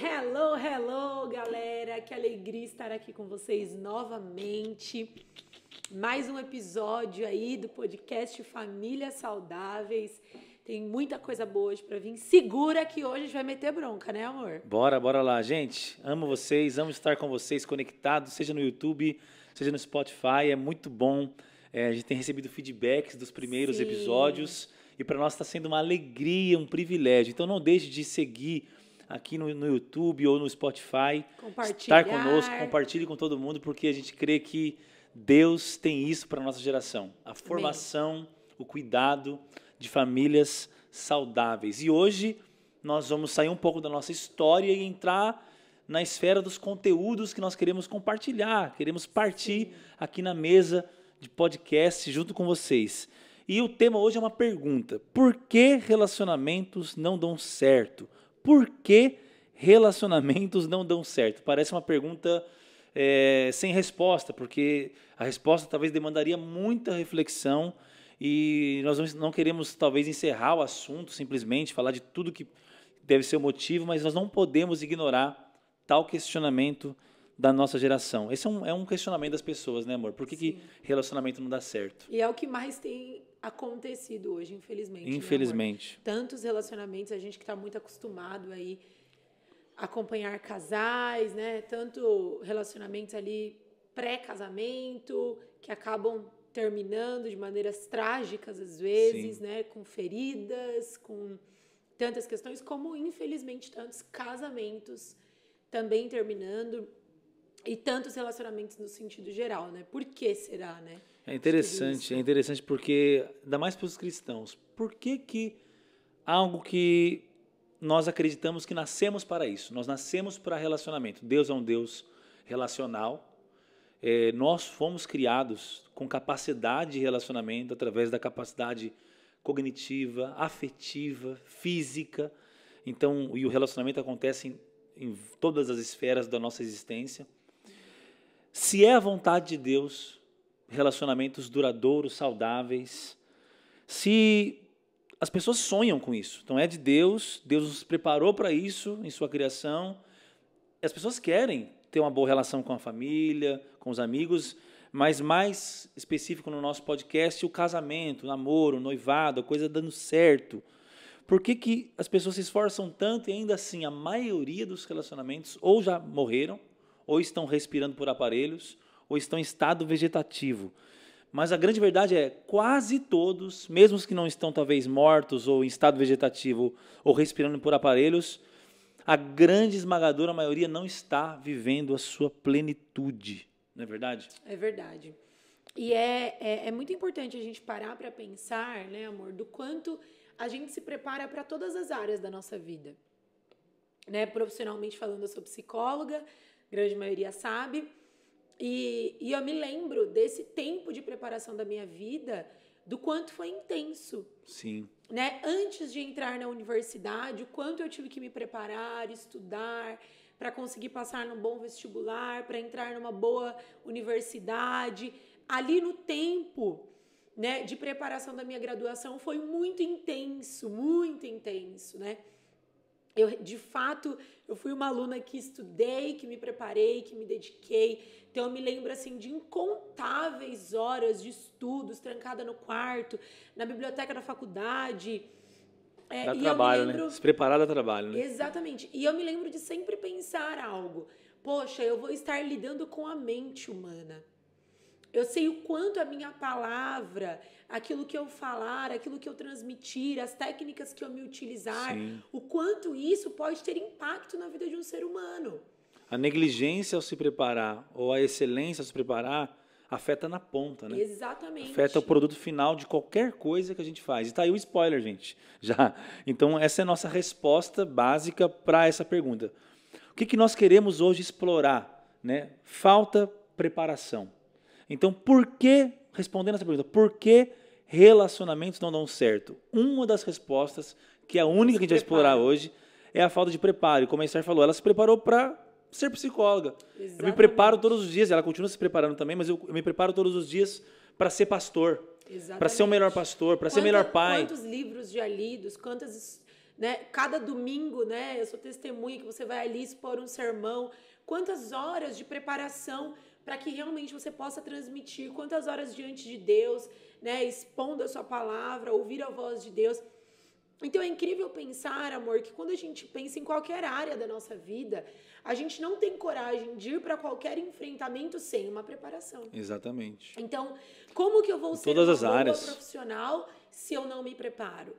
Hello, hello, galera! Que alegria estar aqui com vocês novamente. Mais um episódio aí do podcast Famílias Saudáveis. Tem muita coisa boa hoje para vir. Segura que hoje a gente vai meter bronca, né, amor? Bora, bora lá, gente. Amo vocês, amo estar com vocês conectados, seja no YouTube, seja no Spotify. É muito bom. É, a gente tem recebido feedbacks dos primeiros Sim. episódios e para nós está sendo uma alegria, um privilégio. Então não deixe de seguir aqui no, no YouTube ou no Spotify. Estar conosco, compartilhe com todo mundo, porque a gente crê que Deus tem isso para a nossa geração. A formação, Amém. o cuidado de famílias saudáveis. E hoje nós vamos sair um pouco da nossa história e entrar na esfera dos conteúdos que nós queremos compartilhar, queremos partir Sim. aqui na mesa de podcast junto com vocês. E o tema hoje é uma pergunta: por que relacionamentos não dão certo? Por que relacionamentos não dão certo? Parece uma pergunta é, sem resposta, porque a resposta talvez demandaria muita reflexão e nós não queremos talvez encerrar o assunto simplesmente, falar de tudo que deve ser o motivo, mas nós não podemos ignorar tal questionamento da nossa geração? Esse é um, é um questionamento das pessoas, né, amor? Por que, que relacionamento não dá certo? E é o que mais tem acontecido hoje, infelizmente. Né, infelizmente. Né, Tantos relacionamentos, a gente que está muito acostumado aí a acompanhar casais, né? Tanto relacionamentos ali pré-casamento, que acabam terminando de maneiras trágicas às vezes, Sim. né? Com feridas, com tantas questões, como infelizmente tantos casamentos também terminando e tantos relacionamentos no sentido geral, né? Por que será, né? É, é interessante, é interessante porque, ainda mais para os cristãos, por que que algo que nós acreditamos que nascemos para isso, nós nascemos para relacionamento, Deus é um Deus relacional, é, nós fomos criados com capacidade de relacionamento através da capacidade cognitiva, afetiva, física, então, e o relacionamento acontece em, em todas as esferas da nossa existência, se é a vontade de Deus, relacionamentos duradouros, saudáveis. Se as pessoas sonham com isso, então é de Deus, Deus nos preparou para isso em sua criação. As pessoas querem ter uma boa relação com a família, com os amigos, mas mais específico no nosso podcast, o casamento, o namoro, o noivado, a coisa dando certo. Por que, que as pessoas se esforçam tanto e ainda assim a maioria dos relacionamentos ou já morreram ou estão respirando por aparelhos, ou estão em estado vegetativo. Mas a grande verdade é, quase todos, mesmo os que não estão talvez mortos ou em estado vegetativo ou respirando por aparelhos, a grande esmagadora maioria não está vivendo a sua plenitude. Não é verdade? É verdade. E é, é, é muito importante a gente parar para pensar, né, amor, do quanto a gente se prepara para todas as áreas da nossa vida. Né, profissionalmente falando, eu sou psicóloga, grande maioria sabe. E, e eu me lembro desse tempo de preparação da minha vida, do quanto foi intenso. Sim. Né? Antes de entrar na universidade, o quanto eu tive que me preparar, estudar, para conseguir passar num bom vestibular, para entrar numa boa universidade. Ali no tempo né, de preparação da minha graduação foi muito intenso, muito intenso, né? Eu, de fato, eu fui uma aluna que estudei, que me preparei, que me dediquei. Então eu me lembro assim de incontáveis horas de estudos, trancada no quarto, na biblioteca da faculdade. É, dá trabalho, né? lembro... né? Se preparar dá trabalho, né? Exatamente. E eu me lembro de sempre pensar algo. Poxa, eu vou estar lidando com a mente humana. Eu sei o quanto a minha palavra, aquilo que eu falar, aquilo que eu transmitir, as técnicas que eu me utilizar, Sim. o quanto isso pode ter impacto na vida de um ser humano. A negligência ao se preparar ou a excelência ao se preparar afeta na ponta, né? Exatamente. Afeta o produto final de qualquer coisa que a gente faz. E tá aí o spoiler, gente. Já. Então essa é a nossa resposta básica para essa pergunta. O que, que nós queremos hoje explorar, né? Falta preparação. Então, por que, respondendo essa pergunta, por que relacionamentos não dão certo? Uma das respostas, que é a única que a gente vai explorar hoje, é a falta de preparo. E como a Esther falou, ela se preparou para ser psicóloga. Exatamente. Eu me preparo todos os dias, ela continua se preparando também, mas eu, eu me preparo todos os dias para ser pastor. Para ser o melhor pastor, para ser o melhor pai. Quantos livros já lidos, quantas. Né, cada domingo, né? Eu sou testemunha que você vai ali expor um sermão. Quantas horas de preparação para que realmente você possa transmitir quantas horas diante de Deus, né, expondo a sua palavra, ouvir a voz de Deus. Então é incrível pensar, amor, que quando a gente pensa em qualquer área da nossa vida, a gente não tem coragem de ir para qualquer enfrentamento sem uma preparação. Exatamente. Então, como que eu vou em ser todas uma áreas. profissional se eu não me preparo?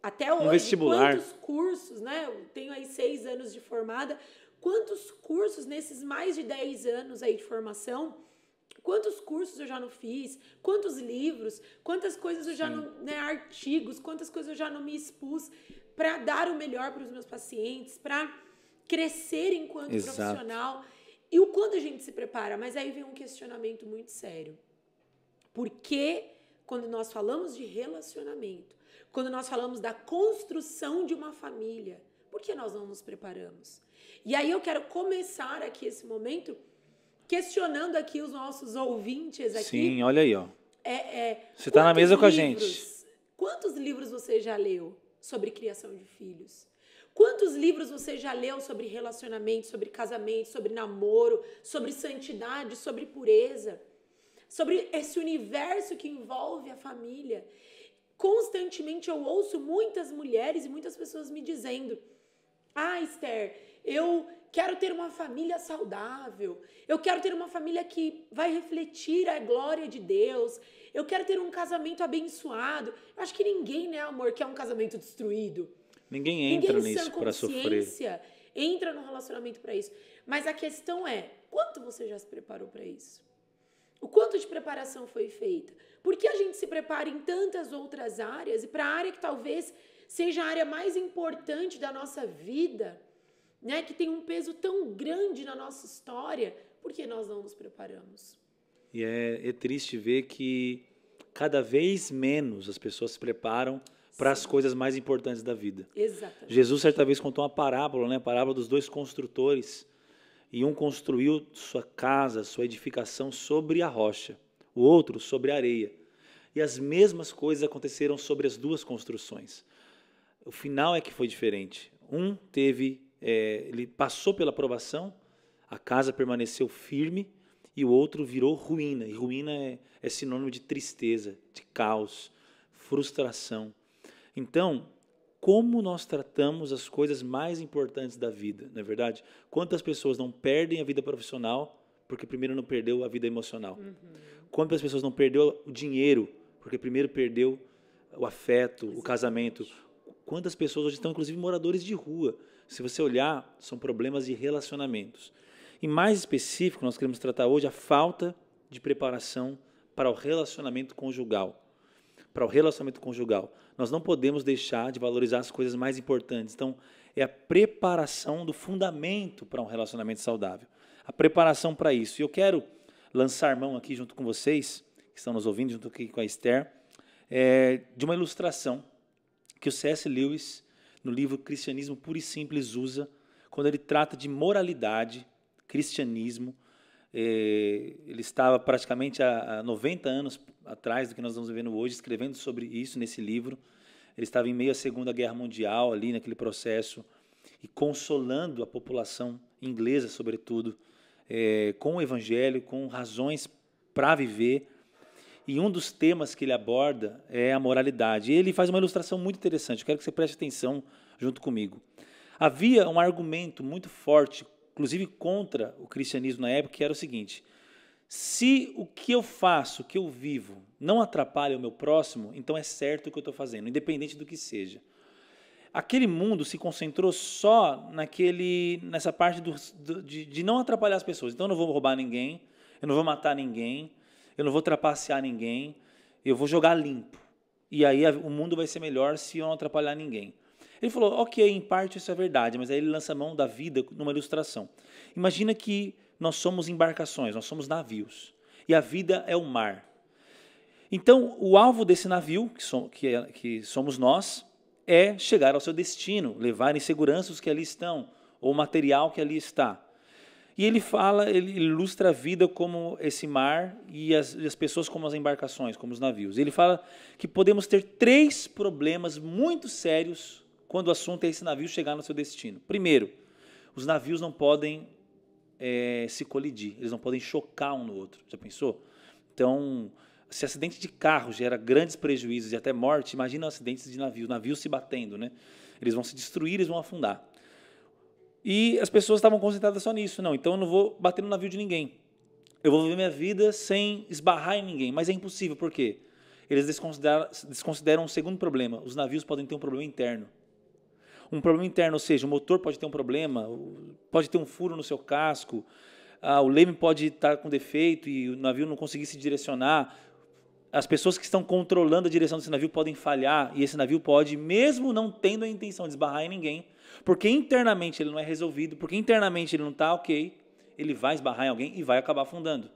Até hoje, um vestibular. quantos cursos, né? Eu tenho aí seis anos de formada Quantos cursos nesses mais de 10 anos aí de formação? Quantos cursos eu já não fiz? Quantos livros? Quantas coisas eu já não, né, artigos, quantas coisas eu já não me expus para dar o melhor para os meus pacientes, para crescer enquanto Exato. profissional. E o quanto a gente se prepara, mas aí vem um questionamento muito sério. Por que quando nós falamos de relacionamento, quando nós falamos da construção de uma família, por que nós não nos preparamos? E aí eu quero começar aqui esse momento questionando aqui os nossos ouvintes aqui. Sim, olha aí, ó. É, é, você está na mesa livros, com a gente. Quantos livros você já leu sobre criação de filhos? Quantos livros você já leu sobre relacionamento, sobre casamento, sobre namoro, sobre santidade, sobre pureza? Sobre esse universo que envolve a família? Constantemente eu ouço muitas mulheres e muitas pessoas me dizendo: Ah, Esther, eu quero ter uma família saudável. Eu quero ter uma família que vai refletir a glória de Deus. Eu quero ter um casamento abençoado. Eu acho que ninguém, né, amor, quer um casamento destruído. Ninguém entra ninguém nisso para sofrer. Entra no relacionamento para isso. Mas a questão é, quanto você já se preparou para isso? O quanto de preparação foi feita? Por que a gente se prepara em tantas outras áreas e para a área que talvez seja a área mais importante da nossa vida, né, que tem um peso tão grande na nossa história, porque nós não nos preparamos. E é, é triste ver que cada vez menos as pessoas se preparam para as coisas mais importantes da vida. Exatamente. Jesus certa vez contou uma parábola, né, a parábola dos dois construtores, e um construiu sua casa, sua edificação sobre a rocha, o outro sobre a areia. E as mesmas coisas aconteceram sobre as duas construções. O final é que foi diferente. Um teve é, ele passou pela aprovação, a casa permaneceu firme e o outro virou ruína. E ruína é, é sinônimo de tristeza, de caos, frustração. Então, como nós tratamos as coisas mais importantes da vida, não é verdade? Quantas pessoas não perdem a vida profissional porque primeiro não perdeu a vida emocional? Uhum. Quantas pessoas não perdeu o dinheiro porque primeiro perdeu o afeto, Exatamente. o casamento? Quantas pessoas hoje estão, inclusive, moradores de rua, se você olhar, são problemas de relacionamentos. E mais específico, nós queremos tratar hoje a falta de preparação para o relacionamento conjugal. Para o relacionamento conjugal. Nós não podemos deixar de valorizar as coisas mais importantes. Então, é a preparação do fundamento para um relacionamento saudável. A preparação para isso. E eu quero lançar mão aqui junto com vocês, que estão nos ouvindo, junto aqui com a Esther, é, de uma ilustração que o C.S. Lewis no livro Cristianismo Puro e Simples, usa quando ele trata de moralidade, cristianismo. Eh, ele estava praticamente há 90 anos atrás do que nós estamos vivendo hoje, escrevendo sobre isso nesse livro. Ele estava em meio à Segunda Guerra Mundial, ali naquele processo, e consolando a população inglesa, sobretudo, eh, com o Evangelho, com razões para viver e um dos temas que ele aborda é a moralidade. E ele faz uma ilustração muito interessante, eu quero que você preste atenção junto comigo. Havia um argumento muito forte, inclusive contra o cristianismo na época, que era o seguinte: se o que eu faço, o que eu vivo, não atrapalha o meu próximo, então é certo o que eu estou fazendo, independente do que seja. Aquele mundo se concentrou só naquele, nessa parte do, do, de, de não atrapalhar as pessoas. Então eu não vou roubar ninguém, eu não vou matar ninguém, eu não vou trapacear ninguém, eu vou jogar limpo. E aí o mundo vai ser melhor se eu não atrapalhar ninguém. Ele falou, ok, em parte isso é verdade, mas aí ele lança a mão da vida numa ilustração. Imagina que nós somos embarcações, nós somos navios, e a vida é o mar. Então, o alvo desse navio, que, so, que, é, que somos nós, é chegar ao seu destino, levar em segurança os que ali estão, ou o material que ali está. E ele fala, ele ilustra a vida como esse mar e as, as, pessoas como as embarcações, como os navios. Ele fala que podemos ter três problemas muito sérios quando o assunto é esse navio chegar no seu destino. Primeiro, os navios não podem é, se colidir, eles não podem chocar um no outro. Já pensou? Então, se acidente de carro gera grandes prejuízos e até morte, imagina acidentes de navio, navios se batendo, né? Eles vão se destruir, eles vão afundar. E as pessoas estavam concentradas só nisso. Não, então eu não vou bater no navio de ninguém. Eu vou viver minha vida sem esbarrar em ninguém. Mas é impossível, por quê? Eles desconsideram, desconsideram um segundo problema. Os navios podem ter um problema interno. Um problema interno, ou seja, o motor pode ter um problema, pode ter um furo no seu casco, ah, o leme pode estar com defeito e o navio não conseguir se direcionar. As pessoas que estão controlando a direção desse navio podem falhar e esse navio pode, mesmo não tendo a intenção de esbarrar em ninguém, porque internamente ele não é resolvido, porque internamente ele não está ok, ele vai esbarrar em alguém e vai acabar afundando.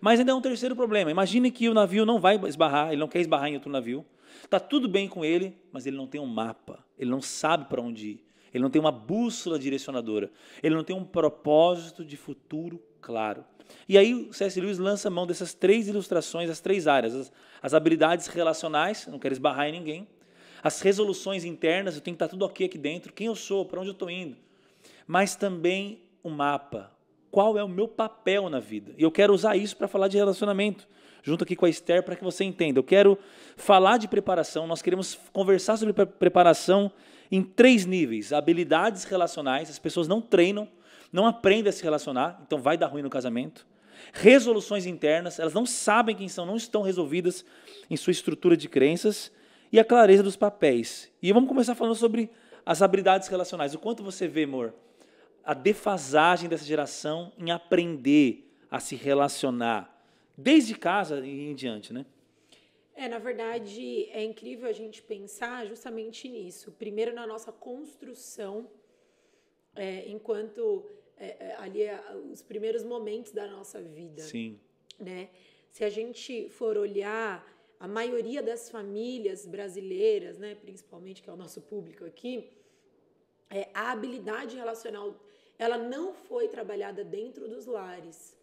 Mas ainda há é um terceiro problema. Imagine que o navio não vai esbarrar, ele não quer esbarrar em outro navio. Está tudo bem com ele, mas ele não tem um mapa, ele não sabe para onde ir, ele não tem uma bússola direcionadora, ele não tem um propósito de futuro claro. E aí o C.S. Lewis lança mão dessas três ilustrações, as três áreas, as, as habilidades relacionais, não quer esbarrar em ninguém, as resoluções internas, eu tenho que estar tudo ok aqui dentro, quem eu sou, para onde eu estou indo. Mas também o mapa, qual é o meu papel na vida. E eu quero usar isso para falar de relacionamento, junto aqui com a Esther, para que você entenda. Eu quero falar de preparação, nós queremos conversar sobre preparação em três níveis: habilidades relacionais, as pessoas não treinam, não aprendem a se relacionar, então vai dar ruim no casamento. Resoluções internas, elas não sabem quem são, não estão resolvidas em sua estrutura de crenças e a clareza dos papéis. E vamos começar falando sobre as habilidades relacionais. O quanto você vê, amor, a defasagem dessa geração em aprender a se relacionar, desde casa e em diante, né? É, na verdade, é incrível a gente pensar justamente nisso. Primeiro, na nossa construção, é, enquanto é, é ali é, os primeiros momentos da nossa vida. Sim. Né? Se a gente for olhar a maioria das famílias brasileiras, né, principalmente que é o nosso público aqui, é, a habilidade relacional ela não foi trabalhada dentro dos lares.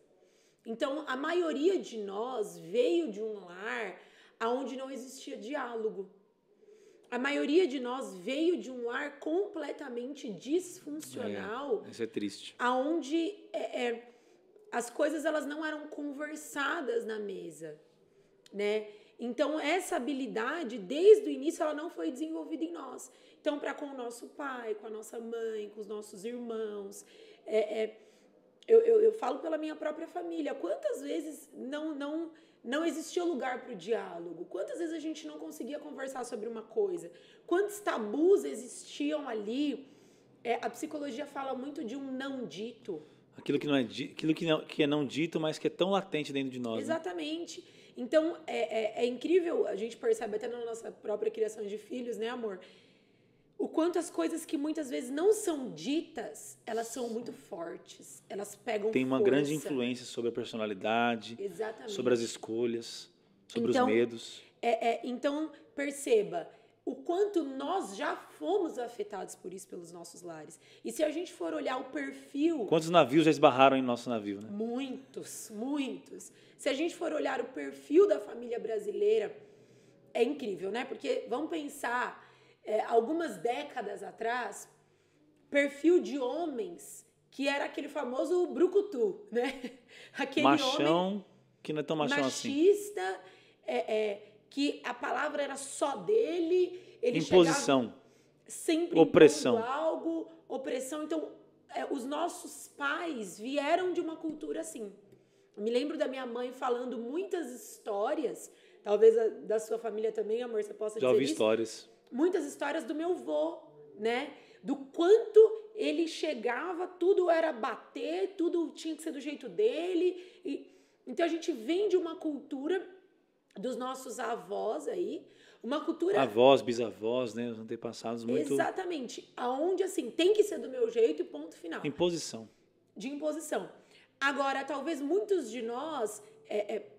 Então, a maioria de nós veio de um lar onde não existia diálogo. A maioria de nós veio de um lar completamente disfuncional. É, isso é triste. Aonde é, é, as coisas elas não eram conversadas na mesa, né? Então, essa habilidade, desde o início, ela não foi desenvolvida em nós. Então, para com o nosso pai, com a nossa mãe, com os nossos irmãos, é, é, eu, eu, eu, falo pela minha própria família. Quantas vezes não, não, não existia lugar para o diálogo? Quantas vezes a gente não conseguia conversar sobre uma coisa? Quantos tabus existiam ali? É, a psicologia fala muito de um não dito. Aquilo que, não é, aquilo que, não, que é não dito, mas que é tão latente dentro de nós. Né? Exatamente. Né? Então, é, é, é incrível, a gente percebe até na nossa própria criação de filhos, né, amor? o quanto as coisas que muitas vezes não são ditas, elas são muito fortes. Elas pegam Tem uma força. grande influência sobre a personalidade, Exatamente. sobre as escolhas, sobre então, os medos. É, é, então, perceba, o quanto nós já fomos afetados por isso pelos nossos lares. E se a gente for olhar o perfil. Quantos navios já esbarraram em nosso navio, né? Muitos, muitos. Se a gente for olhar o perfil da família brasileira, é incrível, né? Porque vamos pensar, é, algumas décadas atrás, perfil de homens que era aquele famoso brucutu, né? Aquele machão, homem que não é tão machão machista, assim. Machista, é, é que a palavra era só dele, ele Imposição. sempre opressão. algo, opressão. Então, é, os nossos pais vieram de uma cultura assim. me lembro da minha mãe falando muitas histórias, talvez a, da sua família também, amor, você possa Já dizer ouvi isso. histórias. Muitas histórias do meu vô, né? Do quanto ele chegava, tudo era bater, tudo tinha que ser do jeito dele. E, então a gente vem de uma cultura dos nossos avós aí, uma cultura avós, bisavós, né, os antepassados muito Exatamente, aonde assim, tem que ser do meu jeito e ponto final. Imposição. De imposição. Agora, talvez muitos de nós é, é,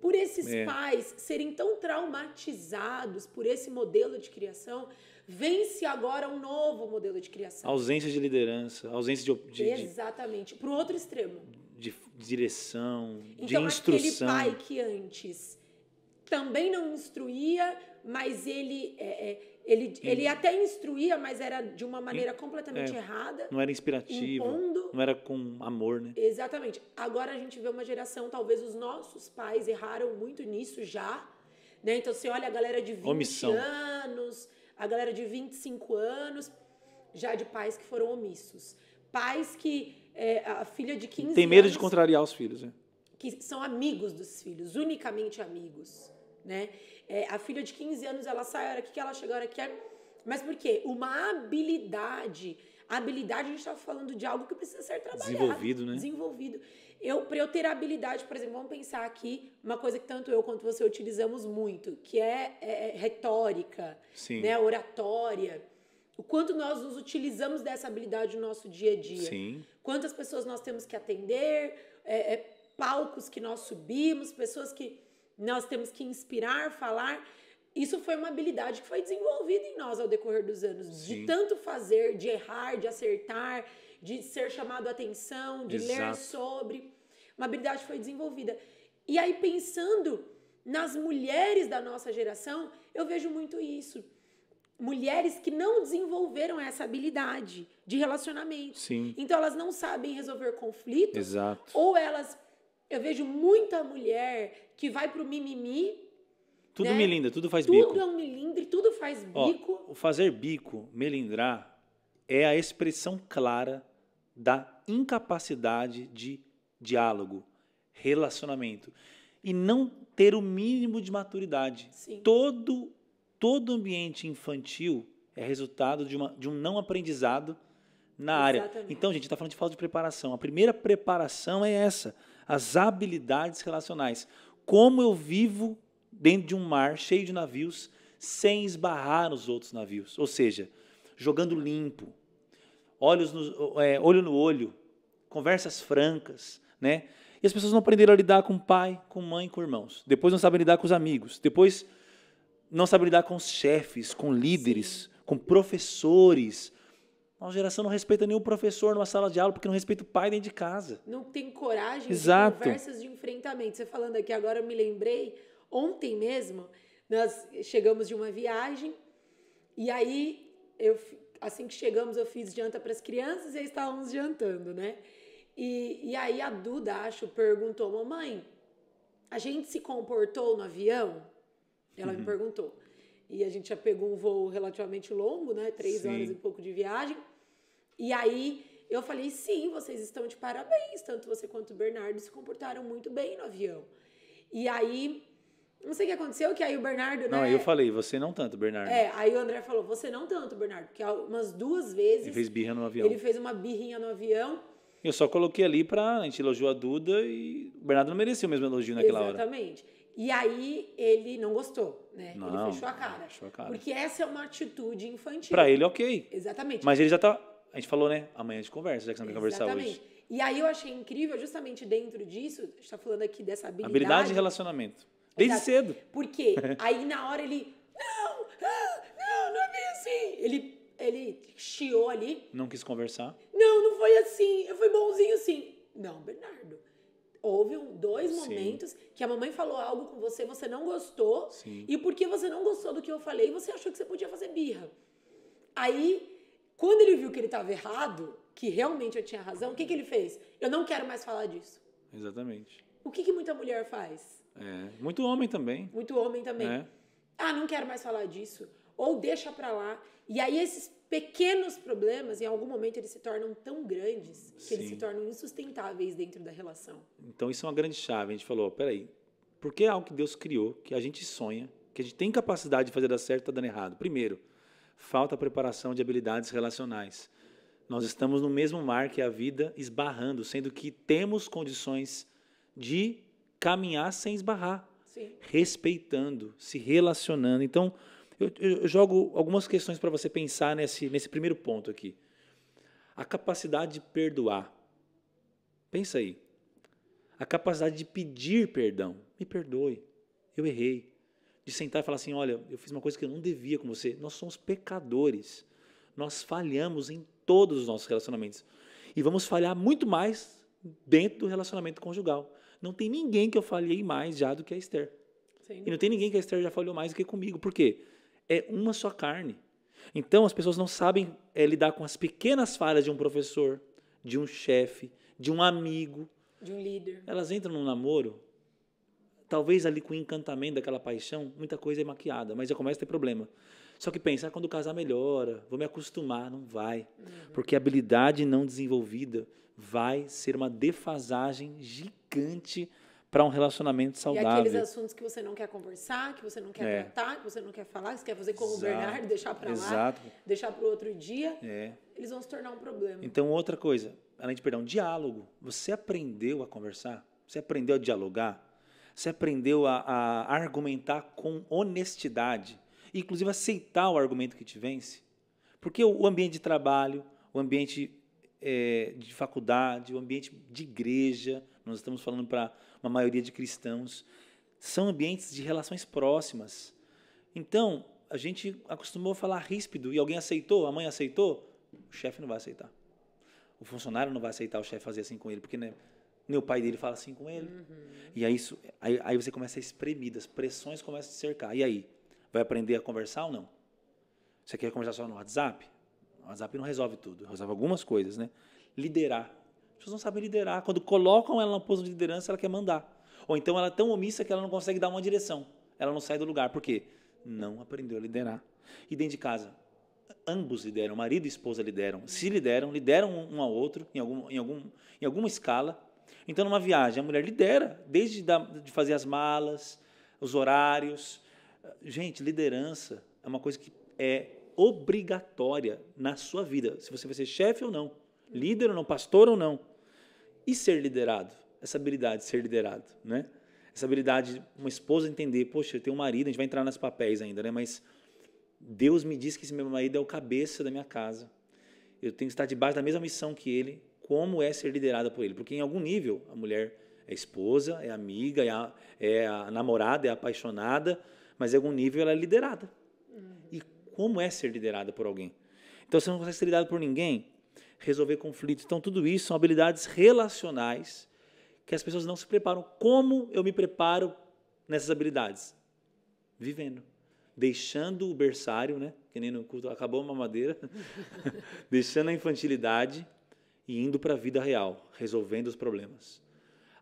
por esses é. pais serem tão traumatizados por esse modelo de criação, vence agora um novo modelo de criação. Ausência de liderança, ausência de. de Exatamente, para o outro extremo. De direção, então, de instrução. Então, aquele pai que antes também não instruía, mas ele, é, é ele, ele, ele até instruía, mas era de uma maneira completamente é, errada. Não era inspirativo. Impondo. Não era com amor, né? Exatamente. Agora a gente vê uma geração, talvez os nossos pais erraram muito nisso já. Né? Então você olha a galera de 20 Omissão. anos, a galera de 25 anos, já de pais que foram omissos. Pais que. É, a filha de 15 Tem medo anos, de contrariar os filhos, né? Que são amigos dos filhos, unicamente amigos né? É, a filha de 15 anos, ela sai a hora que ela chega a hora que quer. É. Mas por quê? Uma habilidade. habilidade, a gente estava falando de algo que precisa ser trabalhado. Desenvolvido, né? Desenvolvido. Eu, para eu ter habilidade, por exemplo, vamos pensar aqui uma coisa que tanto eu quanto você utilizamos muito, que é, é, é, retórica, Sim. né? Oratória. O quanto nós nos utilizamos dessa habilidade no nosso dia a dia. Sim. Quantas pessoas nós temos que atender, é, é palcos que nós subimos, pessoas que nós temos que inspirar, falar. Isso foi uma habilidade que foi desenvolvida em nós ao decorrer dos anos, Sim. de tanto fazer, de errar, de acertar, de ser chamado a atenção, de Exato. ler sobre. Uma habilidade foi desenvolvida. E aí pensando nas mulheres da nossa geração, eu vejo muito isso. Mulheres que não desenvolveram essa habilidade de relacionamento. Sim. Então elas não sabem resolver conflitos. Exato. Ou elas. Eu vejo muita mulher que vai pro mimimi. Tudo né? melindra, tudo faz tudo bico. Tudo é um melindre, tudo faz bico. Ó, o fazer bico, melindrar, é a expressão clara da incapacidade de diálogo, relacionamento. E não ter o mínimo de maturidade. Sim. Todo todo ambiente infantil é resultado de, uma, de um não aprendizado na Exatamente. área. Então, gente, está falando de falta de preparação. A primeira preparação é essa: as habilidades relacionais. Como eu vivo dentro de um mar cheio de navios sem esbarrar nos outros navios? Ou seja, jogando limpo, olhos no, é, olho no olho, conversas francas, né? E as pessoas não aprenderam a lidar com pai, com mãe, com irmãos. Depois não sabem lidar com os amigos. Depois não sabem lidar com os chefes, com líderes, com professores, uma geração não respeita nenhum professor numa sala de aula, porque não respeita o pai dentro de casa. Não tem coragem Exato. de conversas de enfrentamento. Você falando aqui agora, eu me lembrei, ontem mesmo, nós chegamos de uma viagem, e aí, eu, assim que chegamos, eu fiz janta para as crianças e aí estávamos jantando, né? E, e aí a Duda, acho, perguntou, mamãe, a gente se comportou no avião? Ela uhum. me perguntou. E a gente já pegou um voo relativamente longo, né? Três Sim. horas e pouco de viagem. E aí eu falei: sim, vocês estão de parabéns, tanto você quanto o Bernardo se comportaram muito bem no avião. E aí não sei o que aconteceu, que aí o Bernardo. Não, né, eu falei, você não tanto, Bernardo. É, aí o André falou, você não tanto, Bernardo. Porque umas duas vezes. Ele fez birra no avião. Ele fez uma birrinha no avião. Eu só coloquei ali pra. A gente elogiou a Duda e o Bernardo não merecia o mesmo elogio naquela Exatamente. hora. Exatamente. E aí ele não gostou, né? Não, ele fechou a cara. Fechou a cara. Porque essa é uma atitude infantil. Pra ele, ok. Exatamente. Mas ele já tá a gente falou, né? Amanhã a gente conversa, já que você não vai conversar hoje. E aí eu achei incrível, justamente dentro disso, a gente tá falando aqui dessa habilidade. Habilidade de relacionamento. Desde Exato. cedo. Porque aí na hora ele. Não! Ah, não, não é bem assim! Ele, ele chiou ali. Não quis conversar. Não, não foi assim. Eu fui bonzinho sim. Não, Bernardo. Houve um, dois sim. momentos que a mamãe falou algo com você, você não gostou. Sim. E porque você não gostou do que eu falei, você achou que você podia fazer birra. Aí quando ele viu que ele estava errado, que realmente eu tinha razão, o que, que ele fez? Eu não quero mais falar disso. Exatamente. O que, que muita mulher faz? É. Muito homem também. Muito homem também. É. Ah, não quero mais falar disso. Ou deixa pra lá. E aí esses pequenos problemas, em algum momento, eles se tornam tão grandes que Sim. eles se tornam insustentáveis dentro da relação. Então isso é uma grande chave. A gente falou, peraí, por que algo que Deus criou, que a gente sonha, que a gente tem capacidade de fazer dar certo, tá dando errado? Primeiro, falta preparação de habilidades relacionais. Nós estamos no mesmo mar que a vida, esbarrando, sendo que temos condições de caminhar sem esbarrar, Sim. respeitando, se relacionando. Então, eu, eu jogo algumas questões para você pensar nesse, nesse primeiro ponto aqui. A capacidade de perdoar. Pensa aí. A capacidade de pedir perdão. Me perdoe, eu errei de sentar e falar assim: olha, eu fiz uma coisa que eu não devia com você. Nós somos pecadores. Nós falhamos em todos os nossos relacionamentos. E vamos falhar muito mais dentro do relacionamento conjugal. Não tem ninguém que eu falhei mais já do que a Esther. Sim. E não tem ninguém que a Esther já falhou mais do que comigo. Por quê? É uma só carne. Então as pessoas não sabem é, lidar com as pequenas falhas de um professor, de um chefe, de um amigo. De um líder. Elas entram num namoro talvez ali com o encantamento daquela paixão, muita coisa é maquiada, mas já começa a ter problema. Só que pensar ah, quando casar melhora, vou me acostumar, não vai. Uhum. Porque habilidade não desenvolvida vai ser uma defasagem gigante para um relacionamento saudável. E aqueles assuntos que você não quer conversar, que você não quer é. tratar, que você não quer falar, que você quer fazer como o Bernardo, deixar para lá, deixar para o outro dia, é. eles vão se tornar um problema. Então, outra coisa, além de perdão, diálogo. Você aprendeu a conversar? Você aprendeu a dialogar? Você aprendeu a, a argumentar com honestidade, inclusive aceitar o argumento que te vence. Porque o ambiente de trabalho, o ambiente é, de faculdade, o ambiente de igreja, nós estamos falando para uma maioria de cristãos, são ambientes de relações próximas. Então, a gente acostumou a falar ríspido e alguém aceitou, a mãe aceitou, o chefe não vai aceitar. O funcionário não vai aceitar o chefe fazer assim com ele, porque é, nem o pai dele fala assim com ele. Uhum. E aí, isso, aí, aí você começa a espremir, as pressões começam a te cercar. E aí? Vai aprender a conversar ou não? Você quer conversar só no WhatsApp? O WhatsApp não resolve tudo, resolve algumas coisas, né? Liderar. As pessoas não sabem liderar. Quando colocam ela na posição de liderança, ela quer mandar. Ou então ela é tão omissa que ela não consegue dar uma direção. Ela não sai do lugar. Por quê? Não aprendeu a liderar. E dentro de casa, ambos lideram, marido e esposa lideram, se lideram, lideram um ao outro em, algum, em, algum, em alguma escala, então, numa viagem, a mulher lidera, desde de fazer as malas, os horários. Gente, liderança é uma coisa que é obrigatória na sua vida, se você vai ser chefe ou não, líder ou não, pastor ou não. E ser liderado, essa habilidade de ser liderado, né? Essa habilidade de uma esposa entender, poxa, eu tenho um marido, a gente vai entrar nos papéis ainda, né? Mas Deus me diz que esse meu marido é o cabeça da minha casa. Eu tenho que estar debaixo da mesma missão que ele como é ser liderada por ele. Porque em algum nível a mulher é esposa, é amiga, é a, é a namorada, é apaixonada, mas em algum nível ela é liderada. E como é ser liderada por alguém? Então você não consegue ser liderado por ninguém, resolver conflitos. Então tudo isso são habilidades relacionais que as pessoas não se preparam. Como eu me preparo nessas habilidades? Vivendo. Deixando o berçário, né? que nem no culto, acabou a mamadeira, deixando a infantilidade e indo para a vida real, resolvendo os problemas.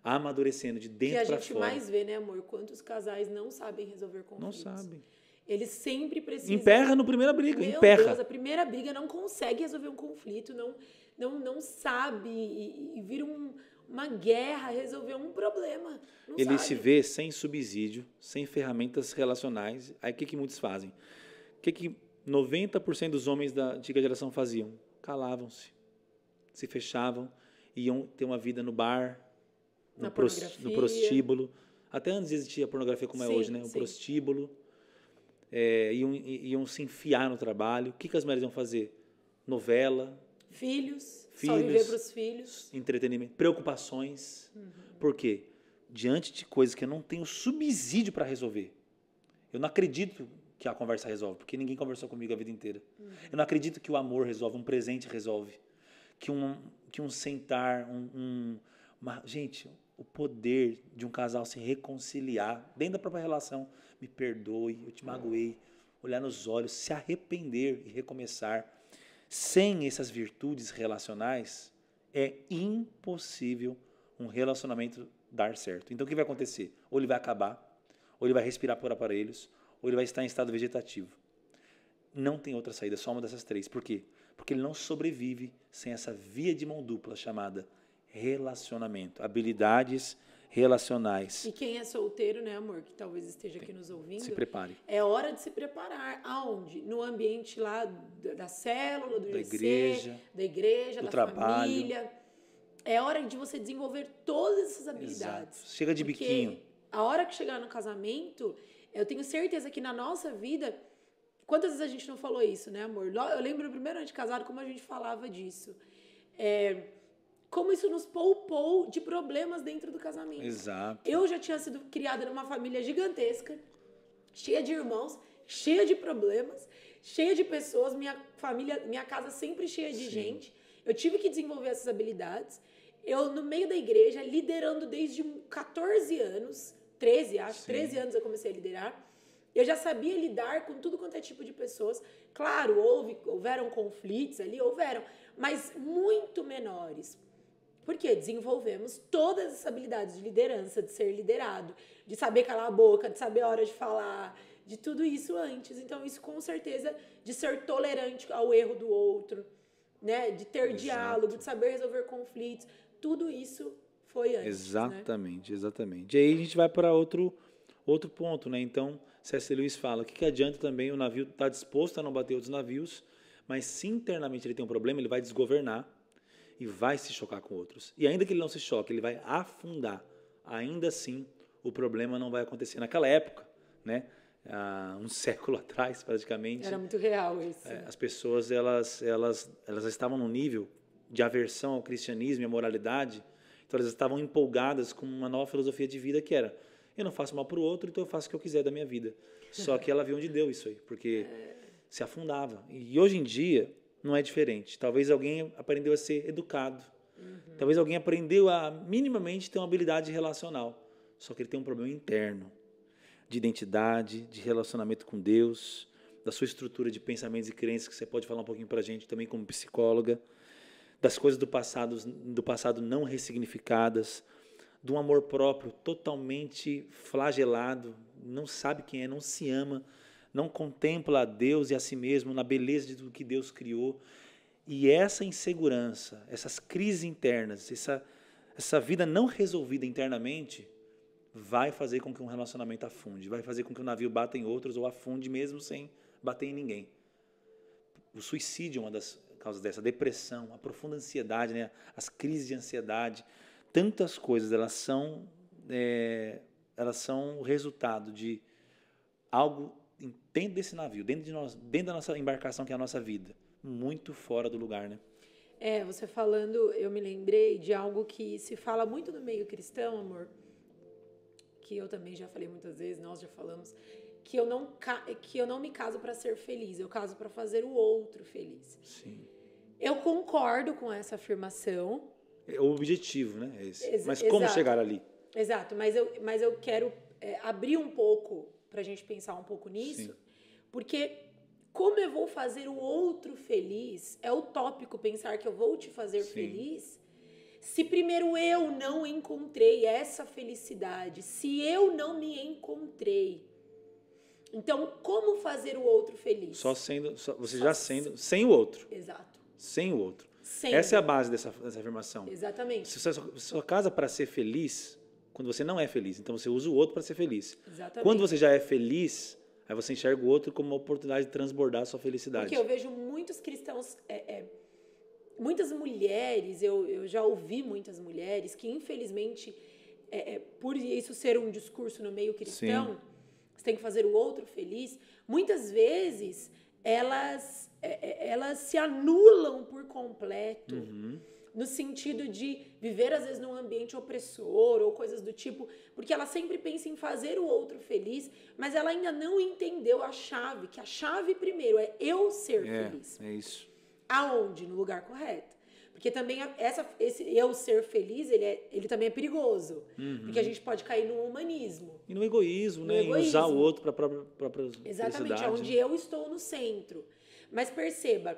Amadurecendo de dentro para fora. Que a gente mais vê, né, amor? Quantos casais não sabem resolver conflitos. Não sabem. Eles sempre precisam. Emperra no primeira briga, Meu emperra. Deus, a primeira briga não consegue resolver um conflito, não não, não sabe e, e vira um, uma guerra resolver um problema. Ele sabe. se vê sem subsídio, sem ferramentas relacionais. Aí o que, que muitos fazem? O que, que 90% dos homens da antiga geração faziam? Calavam-se se fechavam, iam ter uma vida no bar, no, pros, no prostíbulo. Até antes existia pornografia como é sim, é hoje, né? O sim. prostíbulo. É, iam, iam se enfiar no trabalho. O que, que as mulheres iam fazer? Novela. Filhos. Filhos. Só viver para os filhos. Entretenimento. Preocupações. Uhum. Por quê? Diante de coisas que eu não tenho subsídio para resolver. Eu não acredito que a conversa resolve, porque ninguém conversou comigo a vida inteira. Uhum. Eu não acredito que o amor resolve, um presente resolve que um, que um sentar, um, um uma, gente, o poder de um casal se reconciliar dentro da própria relação, me perdoe, eu te magoei, olhar nos olhos, se arrepender e recomeçar. Sem essas virtudes relacionais, é impossível um relacionamento dar certo. Então o que vai acontecer? Ou ele vai acabar, ou ele vai respirar por aparelhos, ou ele vai estar em estado vegetativo. Não tem outra saída, só uma dessas três. Por quê? porque ele não sobrevive sem essa via de mão dupla chamada relacionamento, habilidades relacionais. E quem é solteiro, né, amor, que talvez esteja aqui nos ouvindo, se prepare. É hora de se preparar. Aonde? No ambiente lá da célula, do da IC, igreja, da igreja, do da trabalho. família. É hora de você desenvolver todas essas habilidades. Exato. Chega de porque biquinho. A hora que chegar no casamento, eu tenho certeza que na nossa vida Quantas vezes a gente não falou isso, né, amor? Eu lembro no primeiro ano de casado como a gente falava disso. É, como isso nos poupou de problemas dentro do casamento. Exato. Eu já tinha sido criada numa família gigantesca, cheia de irmãos, cheia de problemas, cheia de pessoas, minha família, minha casa sempre cheia de Sim. gente. Eu tive que desenvolver essas habilidades. Eu, no meio da igreja, liderando desde 14 anos, 13, acho, Sim. 13 anos eu comecei a liderar. Eu já sabia lidar com tudo quanto é tipo de pessoas. Claro, houve, houveram conflitos ali, houveram, mas muito menores. Porque desenvolvemos todas as habilidades de liderança, de ser liderado, de saber calar a boca, de saber a hora de falar, de tudo isso antes. Então, isso com certeza de ser tolerante ao erro do outro, né? De ter Exato. diálogo, de saber resolver conflitos. Tudo isso foi antes. Né? Exatamente, né? exatamente. E aí a gente vai para outro, outro ponto, né? Então C.S. Lewis fala que, que adianta também o navio estar tá disposto a não bater outros navios, mas se internamente ele tem um problema, ele vai desgovernar e vai se chocar com outros. E ainda que ele não se choque, ele vai afundar. Ainda assim, o problema não vai acontecer. Naquela época, né? Ah, um século atrás praticamente era muito real isso é, as pessoas elas elas elas estavam num nível de aversão ao cristianismo e à moralidade então elas estavam empolgadas com uma nova filosofia de vida que era eu não faço mal para o outro, então eu faço o que eu quiser da minha vida. Só que ela viu onde deu isso aí, porque se afundava. E hoje em dia não é diferente. Talvez alguém aprendeu a ser educado. Uhum. Talvez alguém aprendeu a minimamente ter uma habilidade relacional. Só que ele tem um problema interno de identidade, de relacionamento com Deus, da sua estrutura de pensamentos e crenças que você pode falar um pouquinho para a gente também como psicóloga, das coisas do passado, do passado não ressignificadas, de um amor próprio totalmente flagelado, não sabe quem é, não se ama, não contempla a Deus e a si mesmo na beleza de tudo que Deus criou. E essa insegurança, essas crises internas, essa, essa vida não resolvida internamente, vai fazer com que um relacionamento afunde, vai fazer com que o navio bata em outros ou afunde mesmo sem bater em ninguém. O suicídio é uma das causas dessa, a depressão, a profunda ansiedade, né? as crises de ansiedade, tantas coisas, elas são, é, elas são o resultado de algo dentro desse navio, dentro, de nós, dentro da nossa embarcação, que é a nossa vida. Muito fora do lugar, né? É, você falando, eu me lembrei de algo que se fala muito no meio cristão, amor, que eu também já falei muitas vezes, nós já falamos, que eu não, que eu não me caso para ser feliz, eu caso para fazer o outro feliz. Sim. Eu concordo com essa afirmação, é O objetivo, né? É esse. Ex mas exato. como chegar ali? Exato, mas eu, mas eu quero é, abrir um pouco para a gente pensar um pouco nisso, Sim. porque como eu vou fazer o outro feliz é utópico pensar que eu vou te fazer Sim. feliz se primeiro eu não encontrei essa felicidade, se eu não me encontrei. Então, como fazer o outro feliz? Só sendo, só, você só já sendo, sem o outro. Exato. Sem o outro. Sempre. Essa é a base dessa, dessa afirmação. Exatamente. Se você só, casa para ser feliz quando você não é feliz. Então você usa o outro para ser feliz. Exatamente. Quando você já é feliz, aí você enxerga o outro como uma oportunidade de transbordar a sua felicidade. Porque eu vejo muitos cristãos. É, é, muitas mulheres, eu, eu já ouvi muitas mulheres que, infelizmente, é, é por isso ser um discurso no meio cristão, Sim. você tem que fazer o outro feliz. Muitas vezes elas, é, é, elas se anulam por completo. Uhum. No sentido de viver, às vezes, num ambiente opressor ou coisas do tipo, porque ela sempre pensa em fazer o outro feliz, mas ela ainda não entendeu a chave, que a chave primeiro é eu ser é, feliz. É isso. Aonde? No lugar correto. Porque também essa, esse eu ser feliz, ele, é, ele também é perigoso. Uhum. Porque a gente pode cair no humanismo. E no egoísmo, no né? Egoísmo. E usar o outro para própria, própria Exatamente, é onde eu estou no centro. Mas perceba,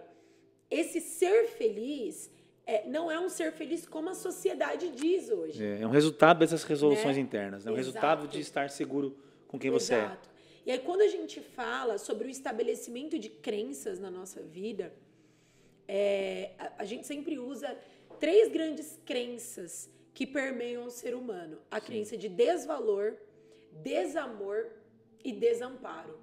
esse ser feliz é, não é um ser feliz como a sociedade diz hoje. É, é um resultado dessas resoluções né? internas. É um resultado de estar seguro com quem Exato. você é. E aí, quando a gente fala sobre o estabelecimento de crenças na nossa vida, é, a, a, gente sempre usa três grandes crenças que permeiam o ser humano: a Sim. crença de desvalor, desamor e desamparo.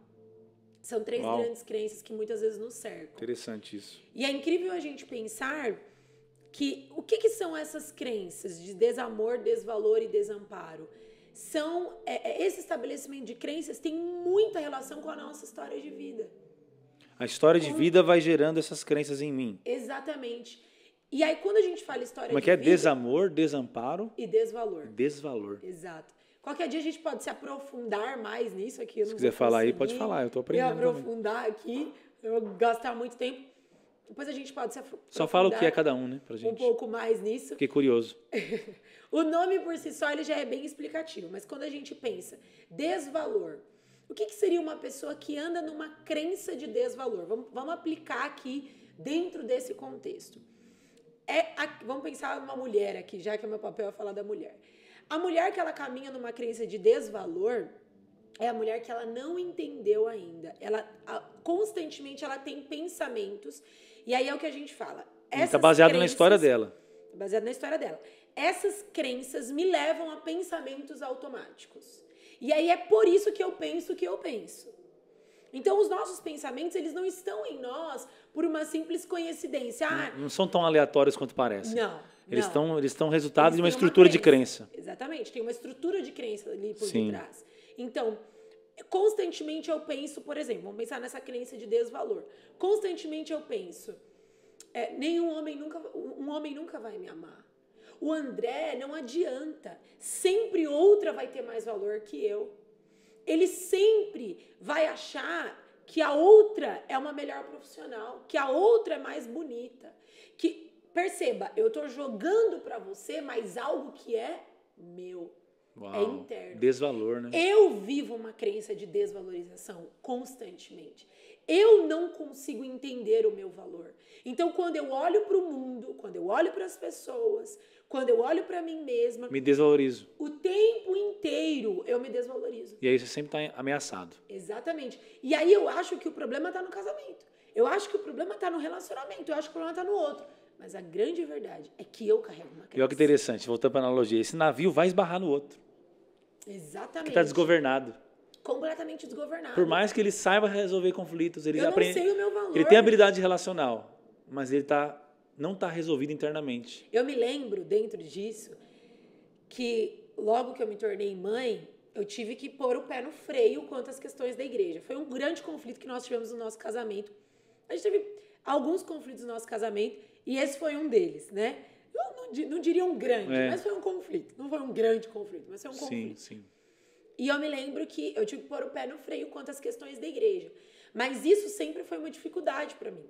São três Uau. grandes crenças que muitas vezes nos cercam. Interessante isso. E é incrível a gente pensar que o que, que são essas crenças de desamor, desvalor e desamparo? São é, é esse estabelecimento de crenças tem muita relação com a nossa história de vida. A história de vida vai gerando essas crenças em mim. Exatamente. E aí, quando a gente fala história Como é de que é? Vida, Desamor, desamparo. E desvalor. Desvalor. Exato. Qualquer dia a gente pode se aprofundar mais nisso aqui. Se quiser falar aí, pode falar, eu estou aprendendo. Me aprofundar também. aqui, eu vou gastar muito tempo. Depois a gente pode se aprofundar. Só fala o que é cada um, né, pra gente. Um pouco mais nisso. Fiquei curioso. o nome por si só ele já é bem explicativo, mas quando a gente pensa desvalor, o que, que seria uma pessoa que anda numa crença de desvalor? Vamos, vamos aplicar aqui dentro desse contexto. É a, vamos pensar numa mulher aqui, já que o é meu papel é falar da mulher. A mulher que ela caminha numa crença de desvalor é a mulher que ela não entendeu ainda. Ela a, constantemente ela tem pensamentos e aí é o que a gente fala. Está baseado crenças, na história dela. Tá baseado na história dela. Essas crenças me levam a pensamentos automáticos. E aí é por isso que eu penso o que eu penso. Então os nossos pensamentos, eles não estão em nós por uma simples coincidência. Ah, não, não, são tão aleatórios quanto parece. Não. Eles estão eles estão resultados de uma estrutura uma crença. de crença. Exatamente, tem uma estrutura de crença ali por Sim. detrás. Então, constantemente eu penso, por exemplo, vamos pensar nessa crença de desvalor. Constantemente eu penso, é, nenhum homem nunca um homem nunca vai me amar. O André não adianta. Sempre outra vai ter mais valor que eu. Ele sempre vai achar que a outra é uma melhor profissional, que a outra é mais bonita, que perceba, eu estou jogando para você, mas algo que é meu. É Uau, é interno. Desvalor, né? Eu vivo uma crença de desvalorização constantemente eu não consigo entender o meu valor. Então, quando eu olho para o mundo, quando eu olho para as pessoas, quando eu olho para mim mesma, me desvalorizo. O tempo inteiro eu me desvalorizo. E aí você sempre está ameaçado. Exatamente. E aí eu acho que o problema está no casamento. Eu acho que o problema está no relacionamento. Eu acho que o problema está no outro. Mas a grande verdade é que eu carrego uma crença. E olha que interessante, voltando para a analogia, esse navio vai esbarrar no outro. Tá Exatamente. Que está desgovernado completamente desgovernado. Por mais que ele saiba resolver conflitos, ele eu aprende. Não sei o meu valor. Ele tem habilidade relacional, mas ele tá não está resolvido internamente. Eu me lembro dentro disso que logo que eu me tornei mãe, eu tive que pôr o pé no freio quanto às questões da igreja. Foi um grande conflito que nós tivemos no nosso casamento. A gente teve alguns conflitos no nosso casamento e esse foi um deles, né? Eu não, não diria um grande, é. mas foi um conflito. Não foi um grande conflito, mas foi um conflito. Sim, sim. E eu me lembro que eu tive que pôr o pé no freio quanto às questões da igreja. Mas isso sempre foi uma dificuldade para mim.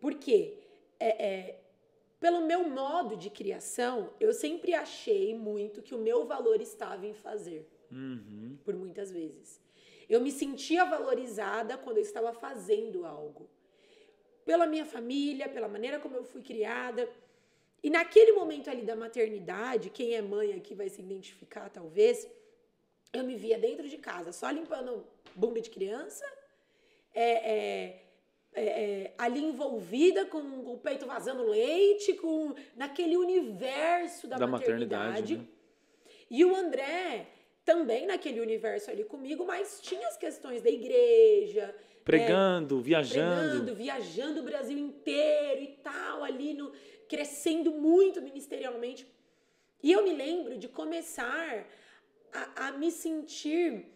Porque, é, é, pelo meu modo de criação, eu sempre achei muito que o meu valor estava em fazer. Uhum. Por muitas vezes. Eu me sentia valorizada quando eu estava fazendo algo. Pela minha família, pela maneira como eu fui criada. E naquele momento ali da maternidade, quem é mãe aqui vai se identificar, talvez eu me via dentro de casa, só limpando bunda de criança, é, é, é, é ali envolvida com, com, o peito vazando leite, com naquele universo da, da maternidade. maternidade né? E o André também naquele universo ali comigo, mas tinha as questões da igreja. Né? Pregando, é, viajando. Pregando, viajando o Brasil inteiro e tal, ali no, crescendo muito ministerialmente. E eu me lembro de começar a, a me sentir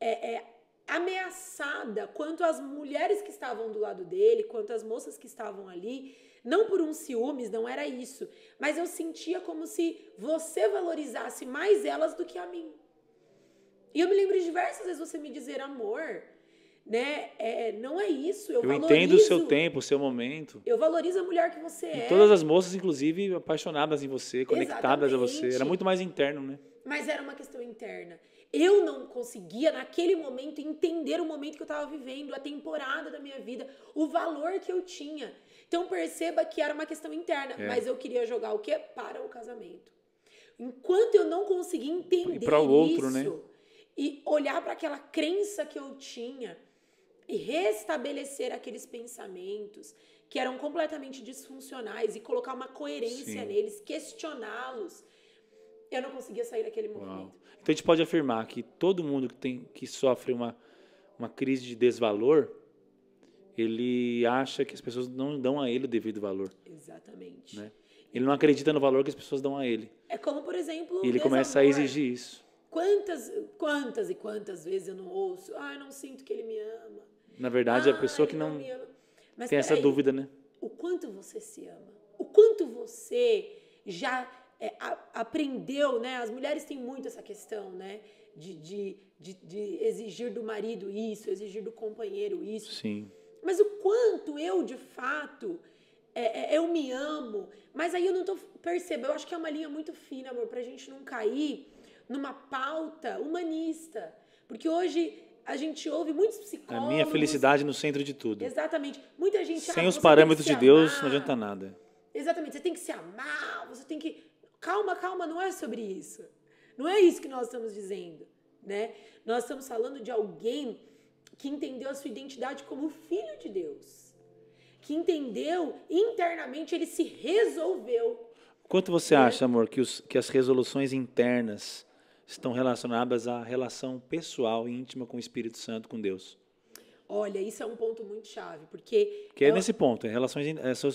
é, é, ameaçada quanto às mulheres que estavam do lado dele, quanto às moças que estavam ali, não por um ciúmes, não era isso, mas eu sentia como se você valorizasse mais elas do que a mim. E eu me lembro de diversas vezes você me dizer amor, né? É, não é isso. Eu, eu valorizo, entendo o seu tempo, o seu momento. Eu valorizo a mulher que você e é. Todas as moças, inclusive, apaixonadas em você, conectadas Exatamente. a você. Era muito mais interno, né? mas era uma questão interna. Eu não conseguia, naquele momento, entender o momento que eu estava vivendo, a temporada da minha vida, o valor que eu tinha. Então perceba que era uma questão interna, é. mas eu queria jogar o quê? Para o casamento. Enquanto eu não consegui entender para o outro, isso, né? e olhar para aquela crença que eu tinha e restabelecer aqueles pensamentos que eram completamente disfuncionais e colocar uma coerência Sim. neles, questioná-los eu não conseguia sair daquele movimento. Uau. Então a gente pode afirmar que todo mundo que, tem, que sofre uma, uma crise de desvalor, ele acha que as pessoas não dão a ele o devido valor. Exatamente. Né? Ele não acredita no valor que as pessoas dão a ele. É como, por exemplo. E ele começa a exigir isso. Quantas, quantas e quantas vezes eu não ouço? Ah, eu não sinto que ele me ama. Na verdade, ah, é a pessoa que não, não tem essa aí, dúvida, né? O quanto você se ama? O quanto você já é, a, aprendeu, né? As mulheres têm muito essa questão, né? De, de, de, de, exigir do marido isso, exigir do companheiro isso. Sim. Mas o quanto eu, de fato, é, é, eu me amo, mas aí eu não tô percebendo. Eu acho que é uma linha muito fina, amor, pra gente não cair numa pauta humanista. Porque hoje a gente ouve muitos psicólogos. A minha felicidade no centro de tudo. Exatamente. Muita gente ah, Sem ah, os parâmetros de Deus não adianta nada. Exatamente, você tem que se amar, você tem que Calma, calma, não é sobre isso. Não é isso que nós estamos dizendo, né? Nós estamos falando de alguém que entendeu a sua identidade como filho de Deus, que entendeu internamente, ele se resolveu. Quanto você né? acha, amor, que, os, que as resoluções internas estão relacionadas à relação pessoal e íntima com o Espírito Santo, com Deus? Olha, isso é um ponto muito chave, porque. Que é, é nesse ponto, é relações, é, são,